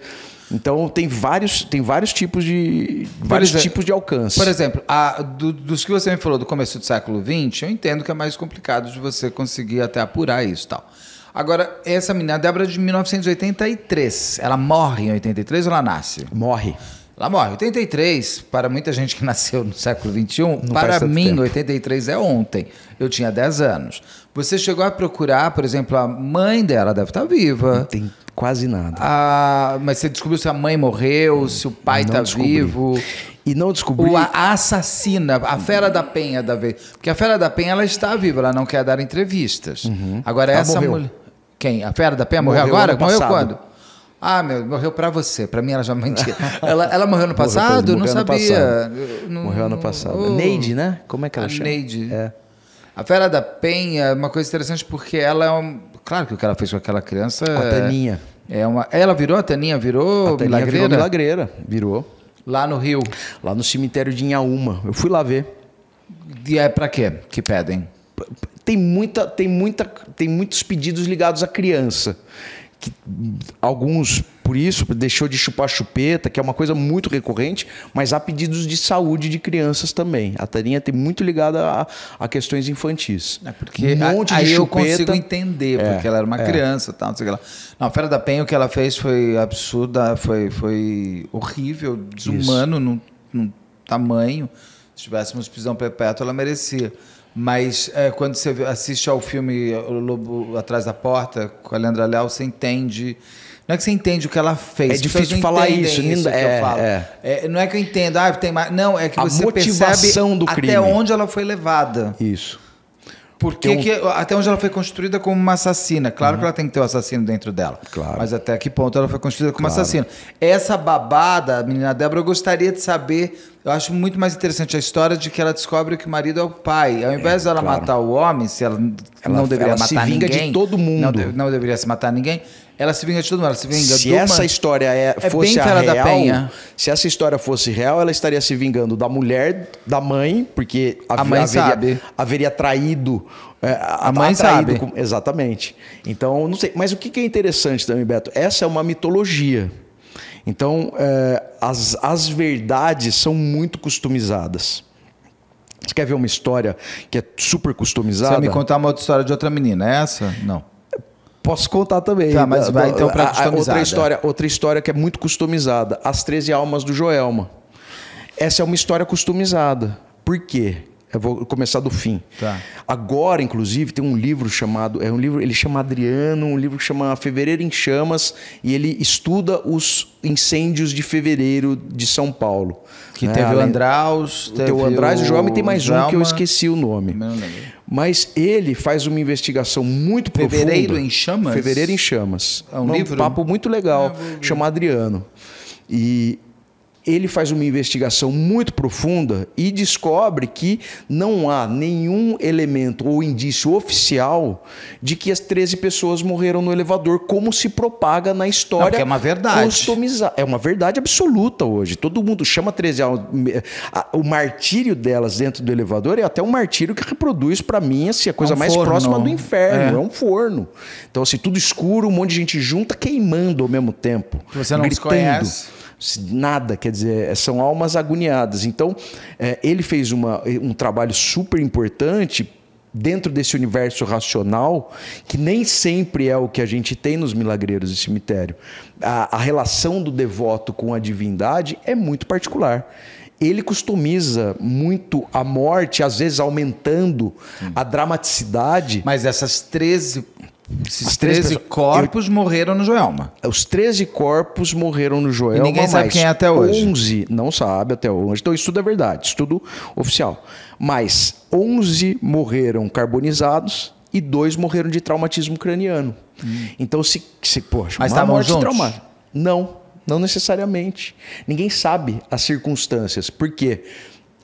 Então tem vários, tem vários tipos de vários exemplo, tipos de alcance. Por exemplo, a, do, dos que você me falou do começo do século XX, eu entendo que é mais complicado de você conseguir até apurar isso tal. Agora, essa menina, a Débora, é de 1983. Ela morre em 83 ou ela nasce? Morre. Ela morre. 83, para muita gente que nasceu no século XXI, para mim, tempo. 83 é ontem. Eu tinha 10 anos. Você chegou a procurar, por exemplo, a mãe dela deve estar viva. Não tem quase nada. Ah, mas você descobriu se a mãe morreu, se o pai está vivo. E não descobriu. O, a assassina, a Fera da Penha da vez. Porque a Fera da Penha ela está viva, ela não quer dar entrevistas. Uhum. Agora, ela essa mulher. Quem? A Fera da Penha morreu, morreu agora? Morreu quando? Ah, meu, morreu para você. Para mim ela já mentira. ela, ela morreu no passado? Morreu, não sabia. Passado. No, morreu ano passado. Neide, né? Como é que ela a chama? Neide. É. A Fera da Penha é uma coisa interessante porque ela é um... Claro que o que ela fez com aquela criança... A é Taninha. É uma... Ela virou, a Taninha virou a Taninha milagreira? virou milagreira, virou. Lá no Rio? Lá no cemitério de Inhaúma. Eu fui lá ver. E é para quê que pedem? tem muita, tem muita, tem muitos pedidos ligados à criança. Que alguns por isso deixou de chupar chupeta, que é uma coisa muito recorrente, mas há pedidos de saúde de crianças também. A tarinha tem muito ligada a, a questões infantis. É porque um monte a, aí de chupeta, eu consigo entender, é, porque ela era uma é. criança, tal, não sei o que lá. Não, a Fera da Penha o que ela fez foi absurda, foi foi horrível, desumano no, no tamanho. Se tivéssemos prisão perpétua, ela merecia. Mas é, quando você assiste ao filme O Lobo Atrás da Porta, com a Leandra Leal, você entende. Não é que você entende o que ela fez. É difícil falar isso, isso é, é. é, não é que eu entendo, ah, tem mais. Não, é que a você motivação percebe do crime. até onde ela foi levada. Isso. Porque um... que, até onde ela foi construída como uma assassina. Claro uhum. que ela tem que ter o um assassino dentro dela. Claro. Mas até que ponto ela foi construída como claro. assassina. Essa babada, a menina Débora, eu gostaria de saber. Eu acho muito mais interessante a história de que ela descobre que o marido é o pai. Ao é, invés é, dela claro. matar o homem, se ela, ela não deveria ela matar se vinga ninguém. de todo mundo. Não, não deveria se matar ninguém ela se vinga de todo mundo, ela se vinga se do essa man... história é, é fosse a real, se essa história fosse real, ela estaria se vingando da mulher, da mãe, porque a a mãe haveria, sabe. haveria traído é, a, a mãe sabe. Com... exatamente. Então, não sei. Mas o que, que é interessante também, Beto? Essa é uma mitologia. Então, é, as, as verdades são muito customizadas. Você quer ver uma história que é super customizada? Você vai me contar uma outra história de outra menina, é essa? Não. Posso contar também. Tá, mas vai então para Outra história, outra história que é muito customizada. As 13 almas do Joelma. Essa é uma história customizada. Por quê? Eu vou começar do fim. Tá. Agora, inclusive, tem um livro chamado. É um livro, ele chama Adriano, um livro que chama Fevereiro em Chamas, e ele estuda os incêndios de fevereiro de São Paulo. Que né? teve o Andraus. Teve, teve o Andraus, o Joelma. e tem mais um que eu esqueci o nome. Não lembro. Mas ele faz uma investigação muito profunda. Fevereiro em Chamas? Fevereiro em Chamas. É um, um livro? papo muito legal, é, vou... chama Adriano. E ele faz uma investigação muito profunda e descobre que não há nenhum elemento ou indício oficial de que as 13 pessoas morreram no elevador, como se propaga na história. Não, é uma verdade. Customizar. É uma verdade absoluta hoje. Todo mundo chama 13 o martírio delas dentro do elevador é até um martírio que reproduz para mim assim, a é coisa é um mais forno. próxima do inferno, é. é. um forno. Então assim, tudo escuro, um monte de gente junta queimando ao mesmo tempo. você não gritando. desconhece nada, quer dizer, é, são almas agoniadas. Então, é, ele fez uma, é, um trabalho super importante dentro desse universo racional, que nem sempre é o que a gente tem nos milagreiros de cemitério. A, a relação do devoto com a divindade é muito particular ele customiza muito a morte, às vezes aumentando hum. a dramaticidade. Mas essas 13 esses 13 corpos eu, morreram no Joelma. Os 13 corpos morreram no Joelma. E ninguém sabe quem é até hoje. 11 não sabe até hoje. Então isso tudo é verdade, isso tudo oficial. Mas 11 morreram carbonizados e dois morreram de traumatismo craniano. Hum. Então se, se poxa, Mas uma morte traumática. Não, não necessariamente. Ninguém sabe as circunstâncias. Por quê? Porque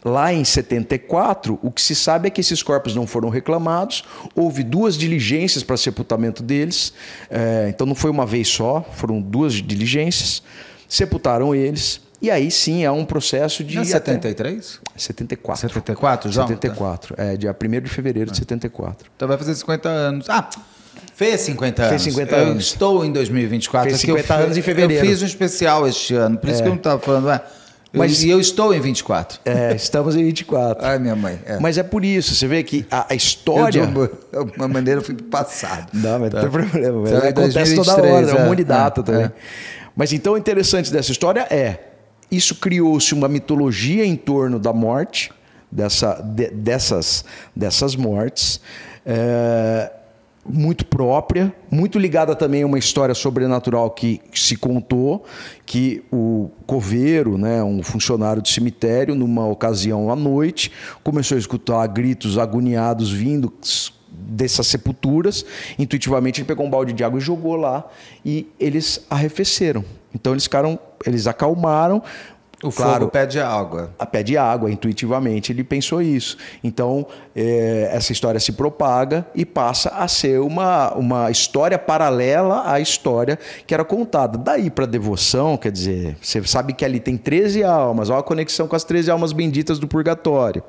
Lá em 74, o que se sabe é que esses corpos não foram reclamados, houve duas diligências para sepultamento deles, é, então não foi uma vez só, foram duas diligências, sepultaram eles, e aí sim há um processo de. Não, 73? Até 74. 74 já? 74, é, dia 1 de fevereiro de 74. Ah. Então vai fazer 50 anos. Ah! Fez 50 anos. Fez 50 anos. Eu estou em 2024. Fez 50 é anos em fevereiro. Eu fiz um especial este ano, por isso é. que eu não estava falando. Ah, mas, eu, e eu estou em 24. É, estamos em 24. Ai, minha mãe. É. Mas é por isso, você vê que a, a história. de uma maneira, eu fui passado. Não, mas tá. não tem problema. Mas acontece 2023, toda hora, é, é um monte é, também. É. Mas então o interessante dessa história é: isso criou-se uma mitologia em torno da morte, dessa, de, dessas, dessas mortes. É, muito própria, muito ligada também a uma história sobrenatural que se contou, que o coveiro, né, um funcionário do cemitério, numa ocasião à noite, começou a escutar gritos agoniados vindo dessas sepulturas. Intuitivamente ele pegou um balde de água e jogou lá e eles arrefeceram. Então eles ficaram, eles acalmaram, o claro, fogo pede água. A ah, pede água, intuitivamente ele pensou isso. Então, é, essa história se propaga e passa a ser uma, uma história paralela à história que era contada. Daí para devoção, quer dizer, você sabe que ali tem 13 almas, olha a conexão com as 13 almas benditas do purgatório.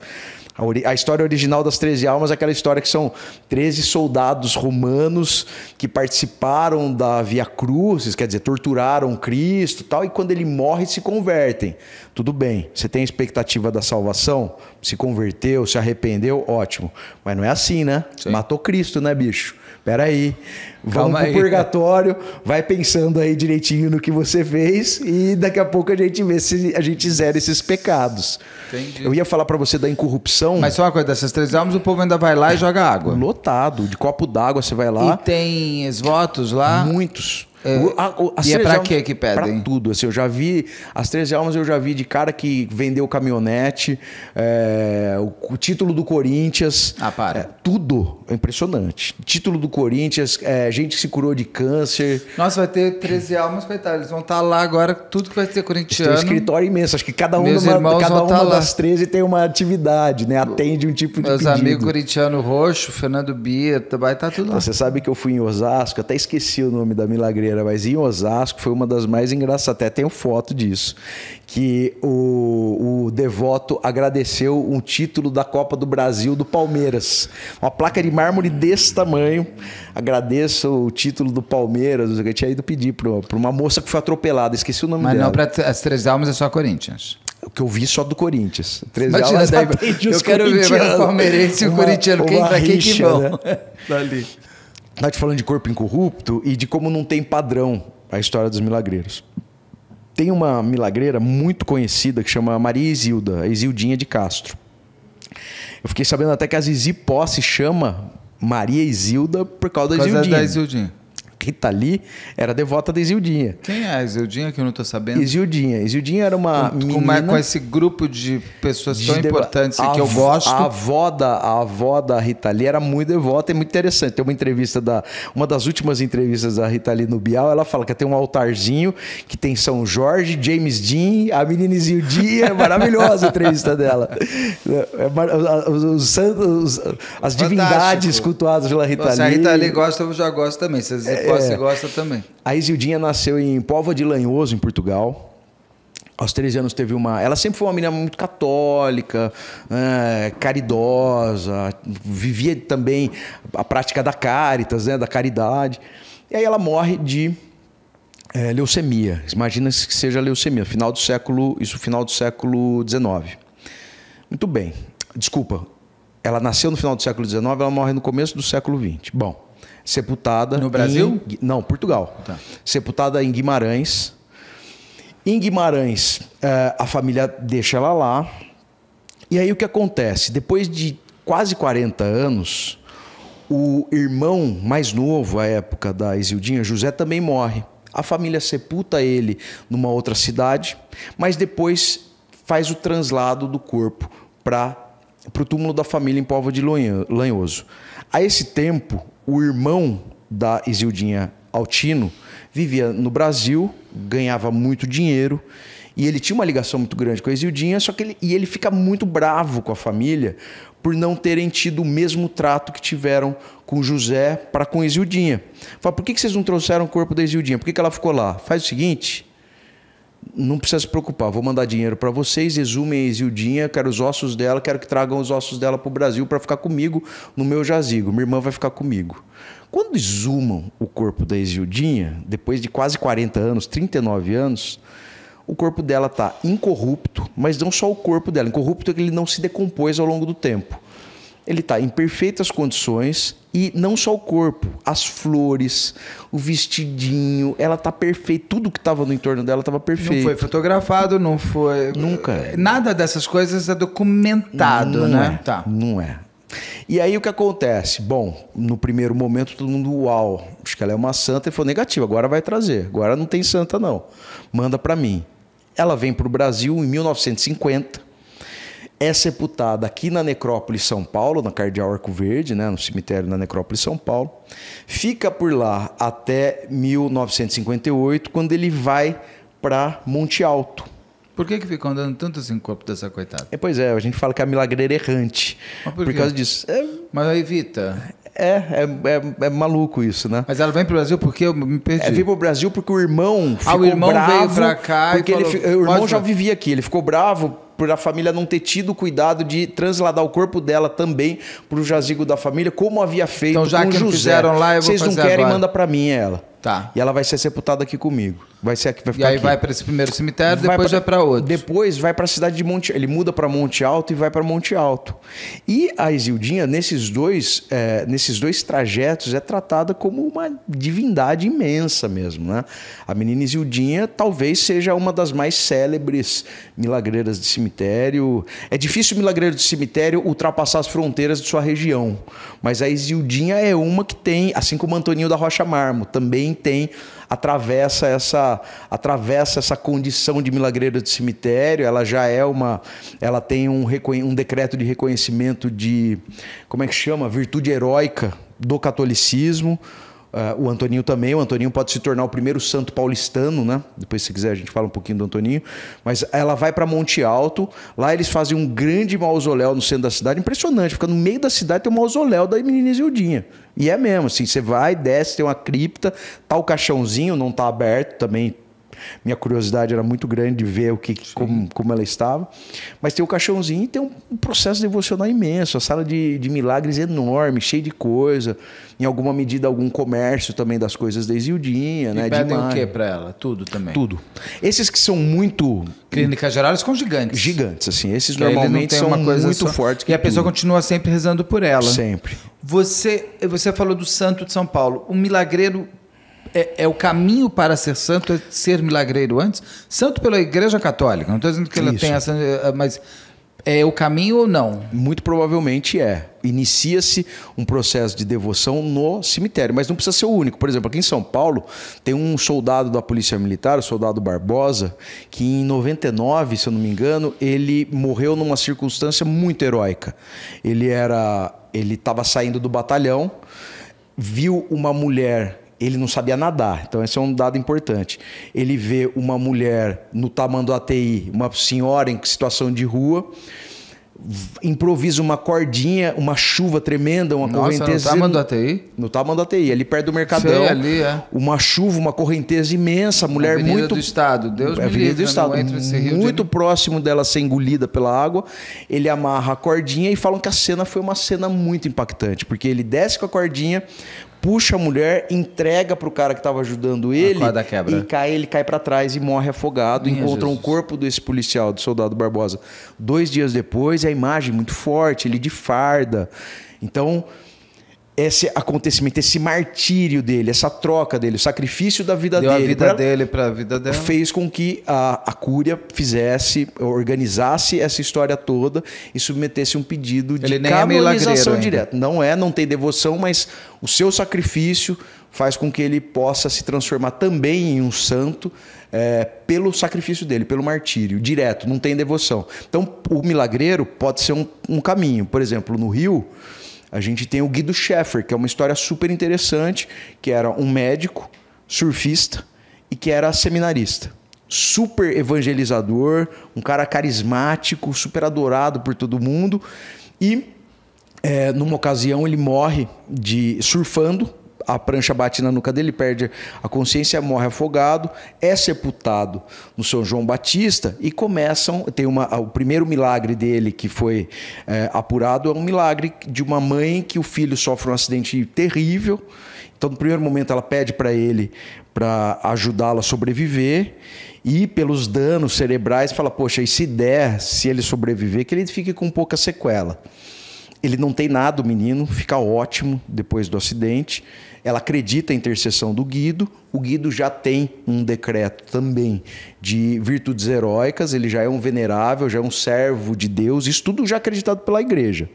A, a, história original das 13 almas é aquela história que são 13 soldados romanos que participaram da Via Cruzes, quer dizer, torturaram Cristo tal, e quando ele morre se convertem. Tudo bem, você tem a expectativa da salvação? Se converteu, se arrependeu, ótimo. Mas não é assim, né? Sim. Matou Cristo, né, bicho? peraí, vamos Calma pro aí. purgatório, vai pensando aí direitinho no que você fez e daqui a pouco a gente vê se a gente zera esses pecados. Entendi. Eu ia falar para você da incorrupção. Mas só uma coisa, dessas três almas o povo ainda vai lá e joga água. Lotado, de copo d'água você vai lá. E tem votos lá? Muitos. É, a, e é pra quê que pedem? Pra tudo. Assim, eu já vi... As 13 almas eu já vi de cara que vendeu caminhonete, é, o, o, título do Corinthians. Ah, para. É, tudo. É impressionante. Título do Corinthians, é, gente que se curou de câncer. Nossa, vai ter 13 almas, coitado. Eles vão estar tá lá agora, tudo que vai ter corintiano. Tem um escritório imenso. Acho que cada, um numa, cada tá uma tá das 13 tem uma atividade, né? Atende um tipo de Meus pedido. amigos corintiano roxo, Fernando Bia, tá- vai estar tá tudo lá. Você sabe que eu fui em Osasco, até esqueci o nome da milagreira brasileira, mas em Osasco foi uma das mais engraçadas. Até tenho foto disso. Que o, o devoto agradeceu um título da Copa do Brasil do Palmeiras. Uma placa de mármore desse tamanho. Agradeço o título do Palmeiras. Eu tinha ido pedir para uma moça que foi atropelada. Esqueci o nome mas dela. Mas não, para as Três Almas é só Corinthians. O que eu vi é só do Corinthians. Três Imagina, almas daí, eu quero ver o palmeirense e o corintiano. Quem, tá aqui que bom? Né? Dali. Tá te falando de corpo incorrupto e de como não tem padrão a história dos milagreiros. Tem uma milagreira muito conhecida que chama Maria Isilda, a Isildinha de Castro. Eu fiquei sabendo até que a Zizi Posse chama Maria Isilda por causa, por causa da Isildinha. Da Isildinha. Rita Lee era devota da Isildinha. Quem é a Isildinha que eu não estou sabendo? Isildinha. Isildinha era uma com, menina... Com esse grupo de pessoas de tão importantes a que eu gosto. A avó, da, a avó da Rita Lee era muito devota e muito interessante. Tem uma entrevista da... Uma das últimas entrevistas da Rita Lee no Bial, ela fala que tem um altarzinho que tem São Jorge, James Dean, a menina Isildinha. É maravilhosa a entrevista dela. É mar... os, os santos... As Fantástico. divindades cultuadas pela Rita Lee. Se a Rita Lee gosta, eu já gosto também. Vocês é, é. você gosta também. A Isildinha nasceu em Póvoa de Lanhoso, em Portugal aos 13 anos teve uma. Ela sempre foi uma menina muito católica, é, caridosa, vivia também a prática da caritas, né, da caridade. E aí ela morre de é, leucemia. Imagina -se que seja leucemia, final do século, isso final do século XIX. Muito bem. Desculpa. Ela nasceu no final do século XIX, ela morre no começo do século XX. Bom, sepultada. No Brasil? Em, não, Portugal. Tá. Sepultada em Guimarães. Em Guimarães, eh, a família deixa ela lá. E aí o que acontece? Depois de quase 40 anos, o irmão mais novo à época da Isildinha, José, também morre. A família sepulta ele numa outra cidade, mas depois faz o translado do corpo para o túmulo da família em Povo de Lanhoso. A esse tempo, o irmão da Isildinha Altino vivia no Brasil, ganhava muito dinheiro e ele tinha uma ligação muito grande com a Isildinha, só que ele, e ele fica muito bravo com a família por não terem tido o mesmo trato que tiveram com José para com Isildinha. Fala, por que, que vocês não trouxeram o corpo da Isildinha? Por que, que ela ficou lá? Faz o seguinte, não precisa se preocupar, vou mandar dinheiro para vocês, exumem a Exildinha, quero os ossos dela, quero que tragam os ossos dela para o Brasil para ficar comigo no meu jazigo. Minha irmã vai ficar comigo. Quando exumam o corpo da Exildinha, depois de quase 40 anos, 39 anos, o corpo dela está incorrupto, mas não só o corpo dela, incorrupto é que ele não se decompôs ao longo do tempo. Ele está em perfeitas condições, e não só o corpo, as flores, o vestidinho, ela tá perfeita, tudo que tava no entorno dela tava perfeito. Não foi fotografado, não foi. Nunca. Eh, nada dessas coisas é documentado, não né? É. Tá. Não é. E aí o que acontece? Bom, no primeiro momento todo mundo, uau, acho que ela é uma santa e foi negativa, agora vai trazer. Agora não tem santa não. Manda para mim. Ela vem para o Brasil em 1950 é sepultada aqui na Necrópole São Paulo, na Cardeal Arco Verde, né, no cemitério da Necrópole São Paulo. Fica por lá até 1958, quando ele vai para Monte Alto. Por que, que ficam andando tantas encorpos dessa coitada? É, pois é, a gente fala que é a milagreira errante. Mas por, por causa disso. É... Mas evita. É, é, é, é, maluco isso, né? Mas ela vem pro Brasil porque eu me perdi. É, vem pro Brasil porque o irmão ficou ah, o irmão bravo veio pra cá porque falou, ele, o irmão já ver. vivia aqui, ele ficou bravo por a família não ter tido o cuidado de trasladar o corpo dela também pro jazigo da família, como havia feito então, já com que José. Fizeram lá, eu Vocês não querem, agora. manda para mim é ela. Tá. E ela vai ser sepultada aqui comigo. Vai ser aqui, vai ficar E aí aqui. vai para esse primeiro cemitério, vai depois pra, vai para outro. Depois vai para a cidade de Monte, ele muda para Monte Alto e vai para Monte Alto. E a Isildinha nesses dois, é, nesses dois trajetos é tratada como uma divindade imensa mesmo, né? A menina Isildinha talvez seja uma das mais célebres milagreiras de cemitério. É difícil o milagreiro de cemitério ultrapassar as fronteiras de sua região, mas a Isildinha é uma que tem, assim como Antoninho da Rocha Marmo, também tem atravessa essa atravessa essa condição de milagreira de cemitério. Ela já é uma, ela tem um, um decreto de reconhecimento de como é que chama virtude heróica do catolicismo. Uh, o Antoninho também. O Antoninho pode se tornar o primeiro santo paulistano, né? Depois, se quiser, a gente fala um pouquinho do Antoninho. Mas ela vai para Monte Alto. Lá eles fazem um grande mausoléu no centro da cidade. Impressionante. Fica no meio da cidade tem um mausoléu da menina Zildinha. E é mesmo, assim. Você vai, desce, tem uma cripta. Tá o caixãozinho, não tá aberto também. Minha curiosidade era muito grande de ver o que, como, como ela estava. Mas tem o caixãozinho e tem um processo devocional imenso, a sala de, de milagres enorme, cheia de coisa. Em alguma medida, algum comércio também das coisas da Isildinha, e né? Pedem o que para ela? Tudo também. Tudo. Esses que são muito. Clínicas gerais com gigantes. Gigantes, assim. Esses que normalmente são muito só... E a tudo. pessoa continua sempre rezando por ela. Sempre. Você, você falou do Santo de São Paulo. O milagreiro é, é, o caminho para ser santo é ser milagreiro antes? Santo pela Igreja Católica. Não estou dizendo que ela tenha, tem essa. Eh, mas é o caminho ou não? Muito provavelmente é. Inicia-se um processo de devoção no cemitério, mas não precisa ser o único. Por exemplo, aqui em São Paulo, tem um soldado da Polícia Militar, o soldado Barbosa, que em 99, se eu não me engano, ele morreu numa circunstância muito heróica. Ele era. Ele estava saindo do batalhão, viu uma mulher ele não sabia nadar, então esse é um dado importante. Ele vê uma mulher no Tamanduateí, uma senhora em situação de rua, improvisa uma cordinha, uma chuva tremenda, uma Nossa, correnteza. No Tamanduateí? No Tamanduateí, ali perto do Mercadão. Sei, ali, é. Uma chuva, uma correnteza imensa, mulher Avenida muito. do Estado, Deus me livre, do Estado. muito de... próximo dela ser engolida pela água. Ele amarra a cordinha e falam que a cena foi uma cena muito impactante, porque ele desce com a cordinha, puxa a mulher, entrega pro cara que tava ajudando ele. Acorda, quebra. E cai, ele cai para trás e morre afogado. Encontra o corpo desse policial, do soldado Barbosa. Dois dias depois, a imagem muito forte, ele de farda. Então, esse acontecimento, esse martírio dele, essa troca dele, o sacrifício da vida Deu dele. A vida pra, dele para a vida dela. Fez com que a, a Cúria fizesse, organizasse essa história toda e submetesse um pedido de é canonização é direta. Não é, não tem devoção, mas o seu sacrifício faz com que ele possa se transformar também em um santo é, pelo sacrifício dele, pelo martírio, direto, não tem devoção. Então, o milagreiro pode ser um, um caminho. Por exemplo, no Rio. A gente tem o Guido Scheffer, que é uma história super interessante, que era um médico, surfista e que era seminarista. Super evangelizador, um cara carismático, super adorado por todo mundo. E é, numa ocasião ele morre de surfando a prancha bate na nuca dele, perde a consciência, morre afogado, é sepultado no São João Batista e começam. Tem uma, o primeiro milagre dele que foi é, apurado é um milagre de uma mãe que o filho sofre um acidente terrível. Então, no primeiro momento, ela pede para ele para ajudá-la a sobreviver e pelos danos cerebrais fala: poxa, e se der, se ele sobreviver, que ele fique com pouca sequela. Ele não tem nada, o menino, fica ótimo depois do acidente ela acredita em intercessão do Guido. O Guido já tem um decreto também de virtudes heróicas, ele já é um venerável, já é um servo de Deus, isso tudo já acreditado pela igreja.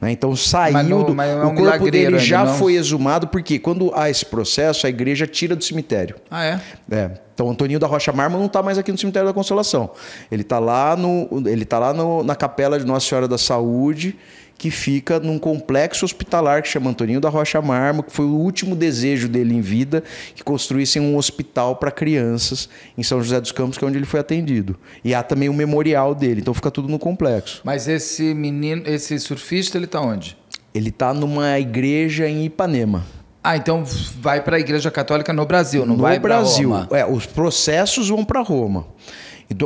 Né? Então saiu mas do. Mas é um o corpo dele já não. foi exumado, porque quando há esse processo, a igreja tira do cemitério. Ah, é? É. Então Antoninho da Rocha Marma não está mais aqui no cemitério da Consolação. Ele está lá, no, ele tá lá no, na capela de Nossa Senhora da Saúde que fica num complexo hospitalar que chama Antoninho da Rocha Marmo, que foi o último desejo dele em vida que construíssem um hospital para crianças em São José dos Campos, que é onde ele foi atendido. E há também o um memorial dele, então fica tudo no complexo. Mas esse menino, esse surfista, ele está onde? Ele está numa igreja em Ipanema. Ah, então vai para a Igreja Católica no Brasil, não no vai para Roma? No Brasil. É, os processos vão para Roma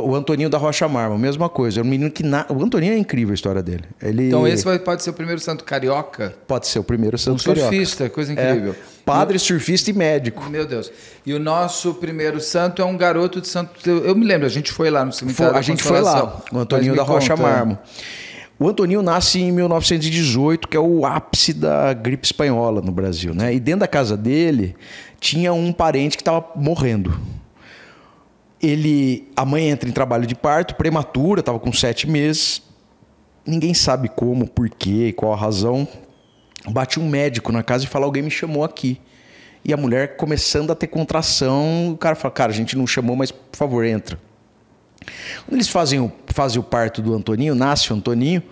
o Antoninho da Rocha Marma, mesma coisa. É um menino que. Na... O Antoninho é incrível a história dele. Ele... Então, esse pode ser o primeiro santo carioca? Pode ser o primeiro santo um carioca. surfista, coisa incrível. É. Padre, e... surfista e médico. Meu Deus. E o nosso primeiro santo é um garoto de Santo. Eu me lembro, a gente foi lá no cemitério. Foi, a gente foi lá, o Antoninho da Rocha conta. Marmo. O Antoninho nasce em 1918, que é o ápice da gripe espanhola no Brasil, né? E dentro da casa dele tinha um parente que estava morrendo. Ele, a mãe entra em trabalho de parto, prematura, estava com sete meses. Ninguém sabe como, por qual a razão. Bate um médico na casa e fala: alguém me chamou aqui. E a mulher começando a ter contração, o cara fala: cara, a gente não chamou, mas por favor, entra. Quando eles fazem o, fazem o parto do Antoninho, nasce o Antoninho,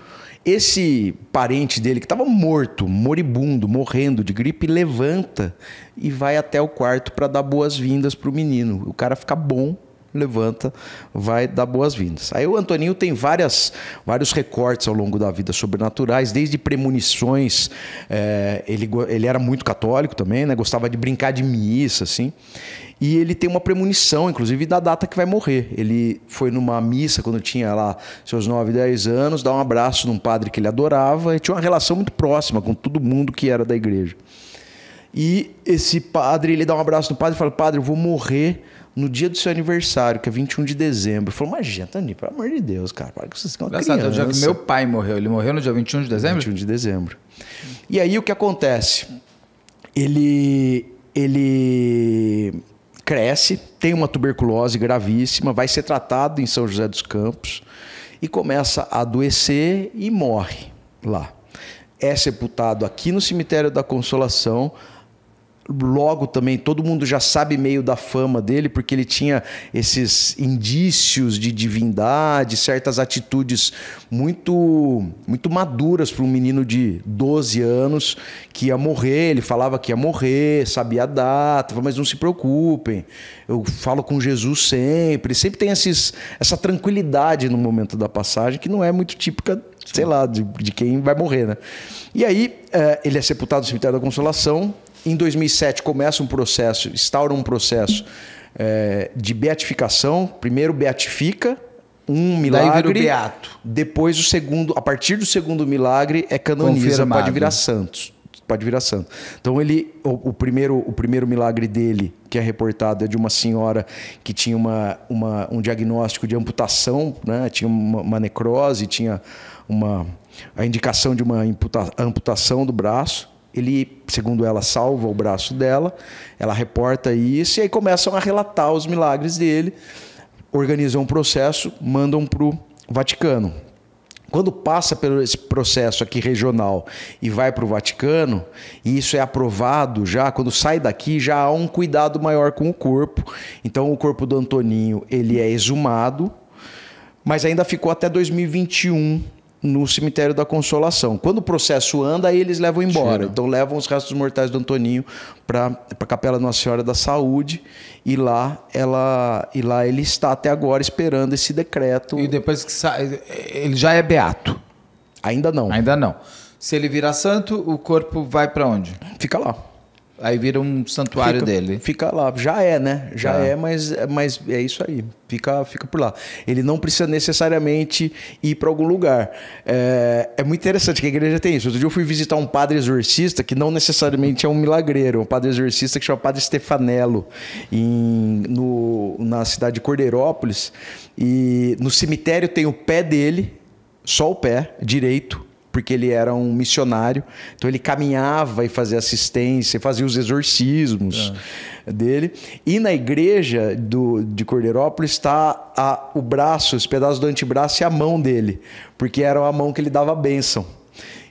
esse parente dele que estava morto, moribundo, morrendo de gripe, levanta e vai até o quarto para dar boas-vindas para o menino. O cara fica bom levanta, vai dar boas-vindas. Aí o Antoninho tem várias, vários recortes ao longo da vida sobrenaturais, desde premonições, é, ele, ele era muito católico também, né? gostava de brincar de missa, assim. E ele tem uma premonição, inclusive, da data que vai morrer. Ele foi numa missa quando tinha lá seus 9, 10 anos, dar um abraço num padre que ele adorava e tinha uma relação muito próxima com todo mundo que era da igreja. E esse padre, ele dá um abraço no padre e fala: Padre, eu vou morrer no dia do seu aniversário, que é 21 de dezembro. Falou, mas gente, Tani, pelo amor de Deus, cara, para que vocês estão Engraçado, meu pai morreu. Ele morreu no dia 21 de dezembro? 21 de dezembro. E aí o que acontece? Ele, ele cresce, tem uma tuberculose gravíssima, vai ser tratado em São José dos Campos e começa a adoecer e morre lá. É sepultado aqui no cemitério da Consolação logo também todo mundo já sabe meio da fama dele, porque ele tinha esses indícios de divindade, certas atitudes muito muito maduras para um menino de 12 anos que ia morrer. Ele falava que ia morrer, sabia a data, mas não se preocupem, eu falo com Jesus sempre. Sempre tem esses, essa tranquilidade no momento da passagem que não é muito típica sei lá, de, de quem vai morrer, né? E aí, é, ele é sepultado no cemitério da Consolação, em 2007 começa um processo, instaura um processo é, de beatificação. Primeiro beatifica um milagre, depois o segundo, a partir do segundo milagre é canoniza, Confirmado. pode virar santos pode virar santo. Então ele, o, o, primeiro, o primeiro milagre dele que é reportado é de uma senhora que tinha uma, uma, um diagnóstico de amputação, né? Tinha uma, uma necrose, tinha uma a indicação de uma amputa, amputação do braço ele, segundo ela, salva o braço dela, ela reporta isso e aí começam a relatar os milagres dele, organizam um processo, mandam para o Vaticano. Quando passa pelo esse processo aqui regional e vai para o Vaticano, e isso é aprovado já, quando sai daqui já há um cuidado maior com o corpo. Então o corpo do Antoninho ele é exumado, mas ainda ficou até 2021 no cemitério da Consolação. Quando o processo anda, aí eles levam embora. Tira. Então levam os restos mortais do Antoninho para a Capela Nossa Senhora da Saúde e lá ela e lá ele está até agora esperando esse decreto. E depois que sai, ele já é beato. Ainda não. Ainda não. Se ele virar santo, o corpo vai para onde? Fica lá. Aí vira um santuário fica, dele. Fica lá, já é, né? Já é. é, mas, mas é isso aí. Fica, fica por lá. Ele não precisa necessariamente ir para algum lugar. É, é, muito interessante que a igreja tem isso. Outro dia eu fui visitar um padre exorcista que não necessariamente é um milagreiro, é um padre exorcista que chama Padre Stefanello, em, no, na cidade de Cordeirópolis. E no cemitério tem o pé dele, só o pé direito porque ele era um missionário. Então ele caminhava e fazia assistência, fazia os exorcismos é. dele. E na igreja do, de Cordeirópolis está o braço, os pedaços do antebraço e a mão dele, porque era a mão que ele dava a bênção.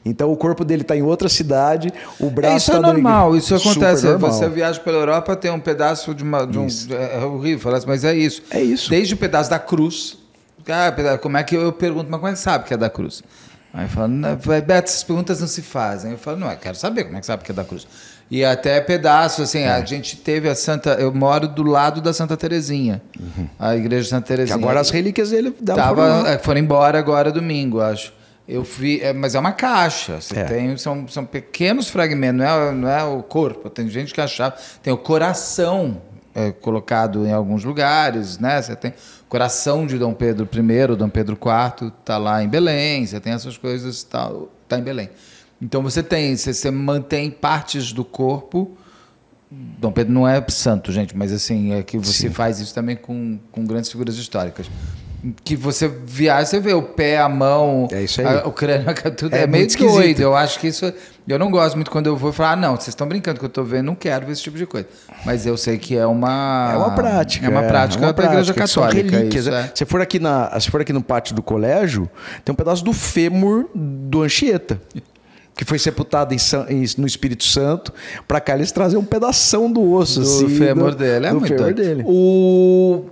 Então o corpo dele está em outra cidade, o é, braço está é, Isso tá é normal, isso acontece. Normal. Você viaja pela Europa, tem um pedaço de uma. De um... É, é horrível assim, mas é isso. É isso. Desde o pedaço da cruz. Ah, como é que eu, eu pergunto, mas como é que sabe que é da cruz? Aí fala, Beto, essas perguntas não se fazem. Eu falo, não, eu quero saber como é que sabe que é da cruz. E até pedaços, assim, é. a gente teve a Santa. Eu moro do lado da Santa Terezinha, uhum. a igreja Santa Terezinha. Que agora as relíquias dele tava, é, foram embora agora domingo, acho. Eu fui, é, mas é uma caixa. Você é. tem, são, são pequenos fragmentos, não é, não é o corpo. Tem gente que achava. Tem o coração é, colocado em alguns lugares, né? Você tem coração de Dom Pedro I, Dom Pedro IV, está lá em Belém, você tem essas coisas, está tá em Belém. Então você tem, você, você, mantém partes do corpo. Dom Pedro não é santo, gente, mas assim, é que você Sim. faz isso também com, com grandes figuras históricas que você viaja, você vê o pé, a mão, é isso aí. A, o crânio, tudo. É, é meio esquisito. doido. Eu acho que isso. Eu não gosto muito quando eu vou falar, ah, não, vocês estão brincando que eu estou vendo, não quero ver esse tipo de coisa. Mas eu sei que é uma. É uma prática. É uma é, prática, é a Igreja é Católica. São relíquias. Isso, né? é. se, for aqui na, se for aqui no pátio do colégio, tem um pedaço do fêmur do Anchieta que foi sepultado em, no Espírito Santo. Para cá eles trazer um pedaço do osso, do assim, fêmur do, dele. É do muito fêmur dele. O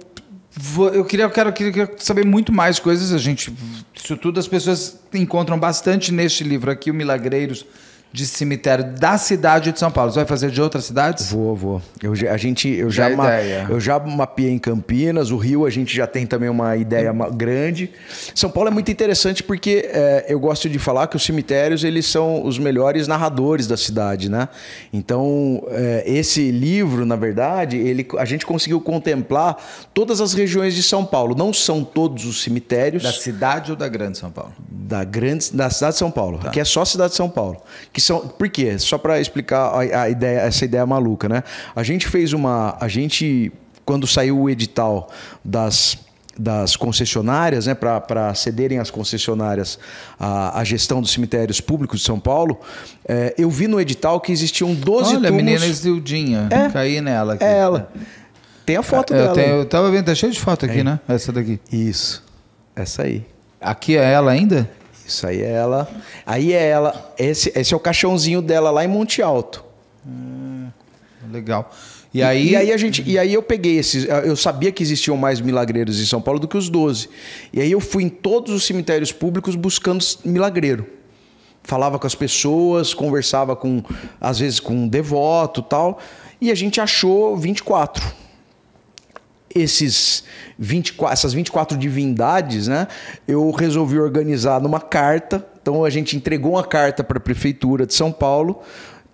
eu queria, eu quero, eu queria saber muito mais coisas. A gente, isso tudo as pessoas encontram bastante neste livro aqui, o Milagreiros de cemitério da cidade de São Paulo. Você vai fazer de outras cidades? Vou, vou. Eu, a gente, eu já, ma, eu já mapeei em Campinas, o Rio a gente já tem também uma ideia grande. São Paulo é muito interessante porque é, eu gosto de falar que os cemitérios eles são os melhores narradores da cidade, né? Então é, esse livro, na verdade, ele, a gente conseguiu contemplar todas as regiões de São Paulo. Não são todos os cemitérios da cidade ou da Grande São Paulo? Da Grande, da cidade de São Paulo. Tá. Que é só a cidade de São Paulo. Que são. Por quê? Só para explicar a, a, ideia, essa ideia maluca, né? A gente fez uma. A gente, quando saiu o edital das das concessionárias, né, para cederem as concessionárias a, a, gestão dos cemitérios públicos de São Paulo, é, eu vi no edital que existiam 12 Olha, túmulos... Olha, a menina Zildinha. é, caí nela. Aqui. É ela. Tem a foto dela. Tenho, eu tava vendo, tá cheio de foto aqui, é. né? Essa daqui. Isso, essa aí. Aqui é ela ainda? Isso aí é ela. Aí é ela. Esse, esse é o caixãozinho dela lá em Monte Alto. Hum, legal. E aí... e aí a gente, e aí eu peguei esses, eu sabia que existiam mais milagreiros em São Paulo do que os 12. E aí eu fui em todos os cemitérios públicos buscando milagreiro. Falava com as pessoas, conversava com às vezes com um devoto, tal, e a gente achou 24 esses 24, essas 24 divindades, né? Eu resolvi organizar numa carta. Então a gente entregou uma carta para a prefeitura de São Paulo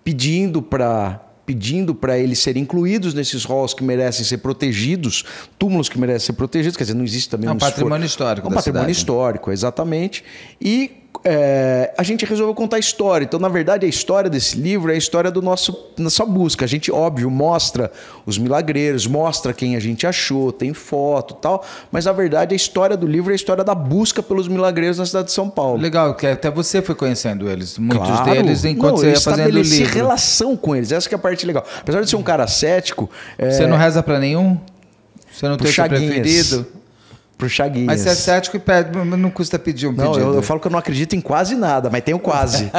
pedindo para pedindo para eles serem incluídos nesses halls que merecem ser protegidos, túmulos que merecem ser protegidos, quer dizer, não existe também é um, patrimônio esfor... histórico. É um patrimônio cidade. Né? histórico, exatamente. E é, a gente resolveu contar a história. Então, na verdade, a história desse livro é a história do nosso nossa busca. A gente, óbvio, mostra os milagreiros, mostra quem a gente achou, tem foto tal. Mas na verdade, a história do livro é a história da busca pelos milagreiros na cidade de São Paulo. Legal, que até você foi conhecendo eles, muitos claro. deles, enquanto não, você ia fazendo o livro. relação com eles, essa é a parte legal. Apesar de ser um cara cético. É, você não reza para nenhum? Você não tem tem o preferido? pro Chaguinhas. Mas você é cético e pede, não custa pedir um não, pedido. Não, eu, eu, falo que eu não acredito em quase nada, mas tenho quase.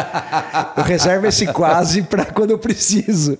eu reservo esse quase para quando eu preciso.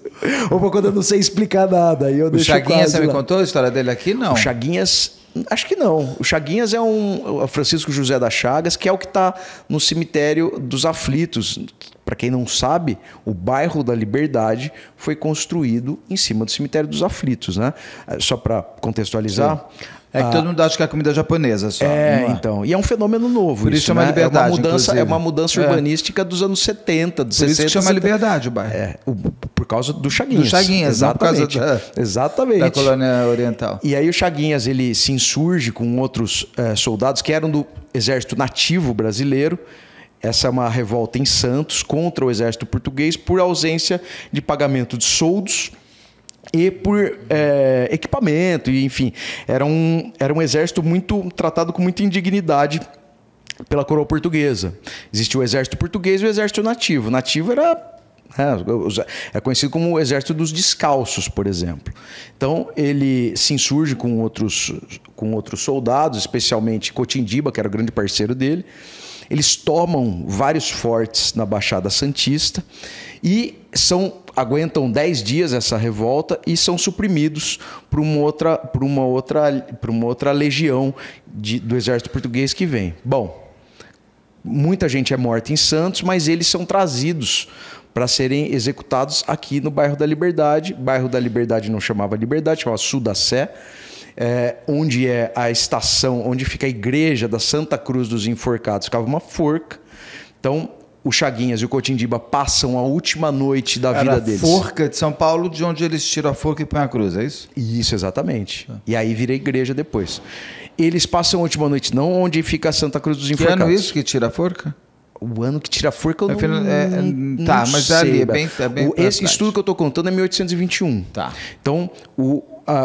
Ou quando eu não sei explicar nada. E eu o Chaguinhas, você lá. me contou a história dele aqui? Não. O Chaguinhas Acho que não. O Chaguinhas é um Francisco José da Chagas, que é o que está no cemitério dos aflitos. Para quem não sabe, o bairro da Liberdade foi construído em cima do cemitério dos aflitos, né? É, só para contextualizar, Sim. É que ah, todo mundo acha que é comida japonesa só. É, é, então. E é um fenômeno novo. Por isso, chama né? liberdade. É uma mudança, é uma mudança é. urbanística é. dos anos 70, dos 60. Por isso chama liberdade o bairro. É, o, por causa do Chaguinhas. Do Chaguinhas, exatamente. Da, exatamente. Da colônia oriental. E aí o Chaguinhas ele se insurge com outros eh, soldados que eram do exército nativo brasileiro. Essa é uma revolta em Santos contra o exército português por ausência de pagamento de soldos e por é, equipamento, e enfim. Era um, era um exército muito tratado com muita indignidade pela coroa portuguesa. Existia o exército português e o exército nativo. O nativo era né, é, conhecido como o exército dos descalços, por exemplo. Então ele se insurge com outros, com outros soldados, especialmente Cotindiba, que era o grande parceiro dele. Eles tomam vários fortes na Baixada Santista e são aguentam 10 dias essa revolta e são suprimidos por uma outra, por uma outra, por uma outra legião de, do exército português que vem. Bom, muita gente é morta em Santos, mas eles são trazidos para serem executados aqui no bairro da Liberdade. Bairro da Liberdade não chamava Liberdade, chamava Sul da Sé é, onde é a estação, onde fica a igreja da Santa Cruz dos Enforcados, ficava uma forca. Então, o Chaguinhas e o Cotindiba passam a última noite da Era vida deles. Forca de São Paulo, de onde eles tiram a forca e põem a cruz, é isso? Isso, exatamente. Ah. E aí vira igreja depois. Eles passam a última noite, não onde fica a Santa Cruz dos Enforcados. Que ano isso que tira a forca? o ano que tira a forca eu é, não, é, é tá, não tá, mas sei. É ali é bem, é bem o, Esse estudo que eu estou contando é 1821. Tá. Então, o,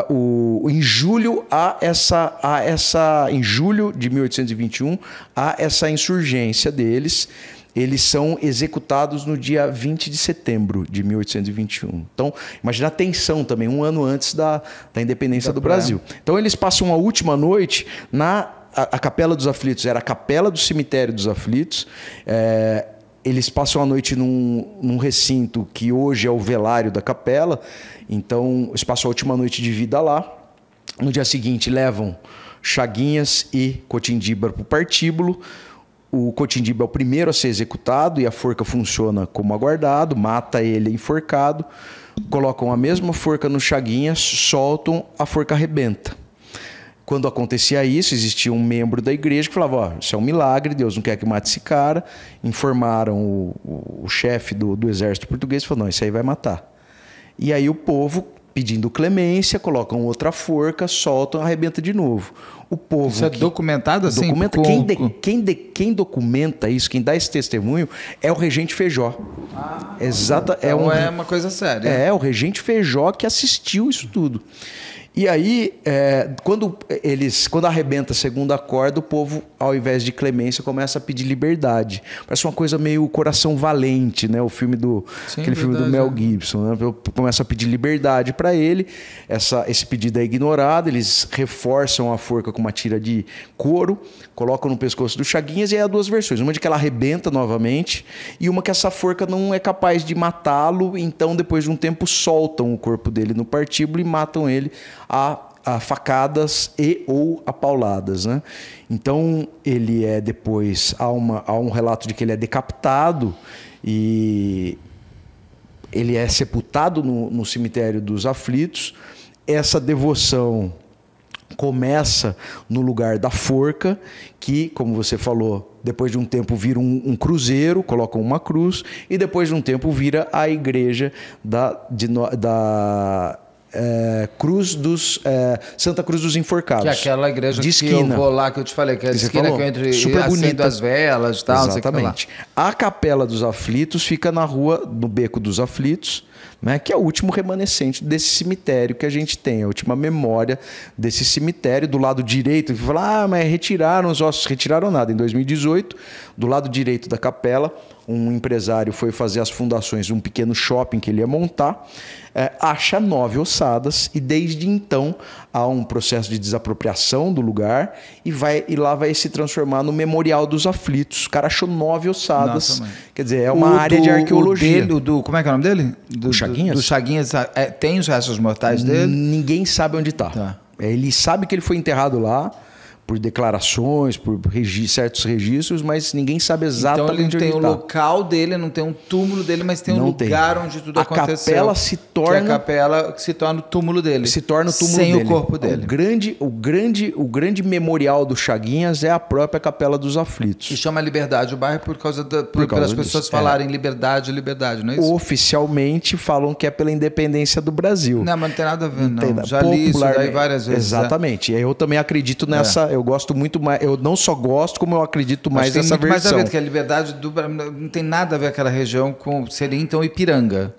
o, em julho há essa, há essa. Em julho de 1821, há essa insurgência deles. Eles são executados no dia 20 de setembro de 1821. Então, imagina a tensão também, um ano antes da, da independência da do praia. Brasil. Então, eles passam a última noite na. A, a, Capela dos Aflitos era a Capela do Cemitério dos Aflitos. É, eles passam a noite num, num recinto que hoje é o velário da capela. Então, eles passam a última noite de vida lá. No dia seguinte, levam Chaguinhas e Cotindiba para o partíbulo. O Cotindiba é o primeiro a ser executado e a forca funciona como aguardado, mata ele enforcado. Colocam a mesma forca no Chaguinhas, soltam, a forca arrebenta quando acontecia isso, existia um membro da igreja que falava: Isso é um milagre, Deus não quer que mate esse cara. Informaram o, o, o chefe do, do, exército português e falou: Não, isso aí vai matar. E aí o povo, pedindo clemência, colocam outra forca, soltam, arrebenta de novo. O povo. Isso é documentado assim? Documenta, quem, de, quem, de, quem documenta isso, quem dá esse testemunho, é o regente Feijó. Ah, Exata, é então é, um, é uma coisa séria. É, é, o regente Feijó que assistiu isso tudo. E aí, é, quando eles, quando arrebenta a segunda corda, o povo, ao invés de clemência, começa a pedir liberdade. Parece uma coisa meio coração valente, né? O filme do Sim, aquele verdade, filme do Mel é. Gibson, né? Começa a pedir liberdade para ele. Essa, esse pedido é ignorado. Eles reforçam a forca com uma tira de couro, colocam no pescoço do Chaguinhas e aí há duas versões: uma de que ela arrebenta novamente e uma que essa forca não é capaz de matá-lo. Então, depois de um tempo, soltam o corpo dele no partíbulo e matam ele a, a facadas e ou a pauladas. Né? Então, ele é depois. Há, uma, há um relato de que ele é decapitado e ele é sepultado no, no cemitério dos aflitos. Essa devoção começa no lugar da forca, que, como você falou, depois de um tempo vira um, um, cruzeiro, colocam uma cruz, e depois de um tempo vira a igreja da, de, da é, Cruz dos é, Santa Cruz dos Enforcados. Que é aquela igreja de esquina. que eu vou lá, que eu te falei, que é a esquina falou, que eu é entre super e bonita. as velas tal. Exatamente. A Capela dos Aflitos fica na rua, no Beco dos Aflitos, né, que é o último remanescente desse cemitério que a gente tem, a última memória desse cemitério. Do lado direito, fala, ah, mas retiraram os ossos, retiraram nada. Em 2018, do lado direito da capela, um empresário foi fazer as fundações de um pequeno shopping que ele ia montar, é, acha nove ossadas e desde então há um processo de desapropriação do lugar e vai e lá vai se transformar no memorial dos aflitos. O cara achou nove ossadas, Nossa, quer dizer é uma o área do, de arqueologia. O dele, do como é que é o nome dele? Do o Chaguinhas. Do, do Chaguinhas é, tem os restos mortais dele? Ninguém sabe onde está. Tá. tá. É, ele sabe que ele foi enterrado lá por declarações, por regi certos registros, mas ninguém sabe exatamente então, ele não tem o tá. local dele, não tem um túmulo dele, mas tem não um tem. lugar onde tudo a aconteceu. A capela se torna que a capela se torna o túmulo dele. Se torna o túmulo sem dele. o corpo dele. O grande, o grande, o grande memorial do Chaguinhas é a própria capela dos aflitos. Que chama Liberdade o bairro por causa da, por, por causa disso. pessoas falarem é. liberdade, liberdade, não é isso? Oficialmente falam que é pela independência do Brasil. Não, mas não tem nada a ver, não. não. Já li isso daí várias vezes. É. Exatamente. É. Eu também acredito nessa é eu gosto muito mais. Eu não só gosto, como eu acredito mais nessa versão. Mas tem mais a ver, com a liberdade do não tem nada a ver aquela região com. Seria então Ipiranga.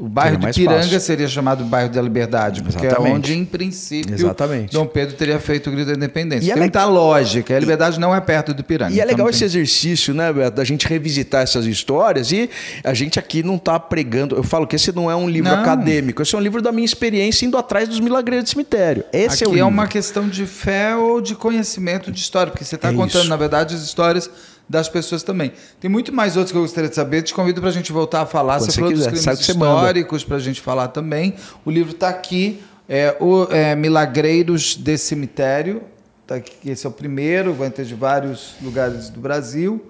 O bairro de Piranga fácil. seria chamado bairro da Liberdade, porque é Exatamente. é onde, em princípio, Exatamente. Dom Pedro teria feito o grito da independência. E é Tem é muita lógica. A liberdade e... não é perto do Piranga. E é legal então esse tem... exercício, né, Beto, da gente revisitar essas histórias e a gente aqui não está pregando. Eu falo que esse não é um livro não. acadêmico, esse é um livro da minha experiência indo atrás dos milagreiros do cemitério. Esse é aqui é, é uma questão de fé ou de conhecimento de história, porque você está é contando, isso. na verdade, as histórias das pessoas também. Tem muito mais outros que eu gostaria de saber. Te convido para a gente voltar a falar. Quando você, você falou dos crimes históricos para a gente falar também. O livro está aqui. É, o, é, Milagreiros de Cemitério. Tá aqui, esse é o primeiro, vai ter de vários lugares do Brasil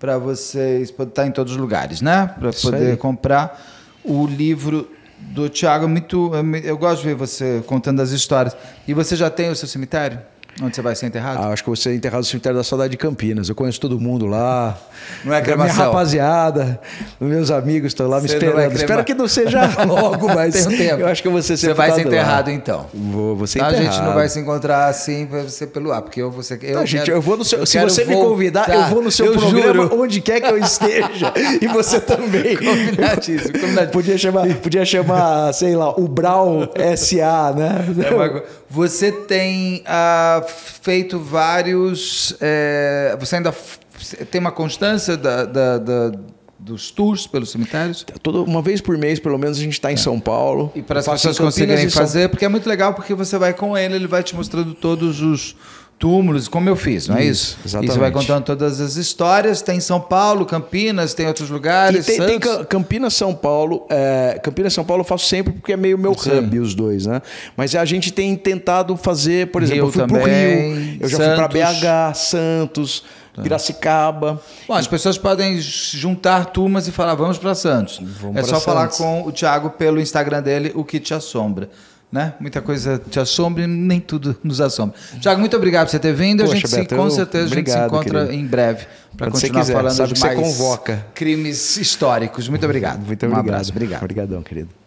para vocês. Está em todos os lugares, né? Para poder aí. comprar. O livro do Tiago é muito. É, eu gosto de ver você contando as histórias. E você já tem o seu cemitério? Onde você vai ser enterrado? Ah, acho que você ser enterrado no cemitério da Saudade de Campinas. Eu conheço todo mundo lá. Não é cremação? Minha rapaziada, meus amigos estão lá me é esperando. Espero que não seja logo, mas Tem um tempo. eu acho que você Você vai ser enterrado lá. então. Vou, vou ser enterrado. Tá? A gente não vai se encontrar assim você pelo ar, porque eu vou ser... Eu não, tá, gente, eu vou no seu... se você me convidar, tá. eu vou no seu programa, juro. onde quer que eu esteja. e você também. Combinadíssimo, combinadíssimo. Podia chamar, podia chamar, sei lá, o Brown SA, né? É Você tem a feito vários. É, você ainda tem uma constância da, da, da dos tours pelos cemitérios? Tá, uma vez por mês, pelo menos, a gente está em é. São Paulo. E para as pessoas conseguirem fazer, São... porque é muito legal, porque você vai com ele, ele vai te mostrando todos os, túmulos, como eu fiz, não é isso? Exatamente. Isso vai contando todas as histórias. Tem São Paulo, Campinas, tem outros lugares. E tem, tem Campinas, São Paulo. É, Campinas, São Paulo eu faço sempre porque é meio meu Sim. hub, os dois, né? Mas a gente tem tentado fazer, por exemplo, Rio eu fui também, pro Rio, eu já Santos. fui para BH, Santos. Tá. Piracicaba. Bom, as pessoas podem juntar turmas e falar, vamos para Santos. Vamos é só Santos. falar com o Thiago pelo Instagram dele, o que te assombra né? Muita coisa te assombra e nem tudo nos assombra. Tiago, muito obrigado por você ter vindo. Poxa, a gente Beto, se, com certeza obrigado, a gente se encontra querido. em breve para continuar quiser, falando de mais crimes históricos. Muito obrigado. Muito obrigado. Um abraço. Obrigado. Obrigadão, querido.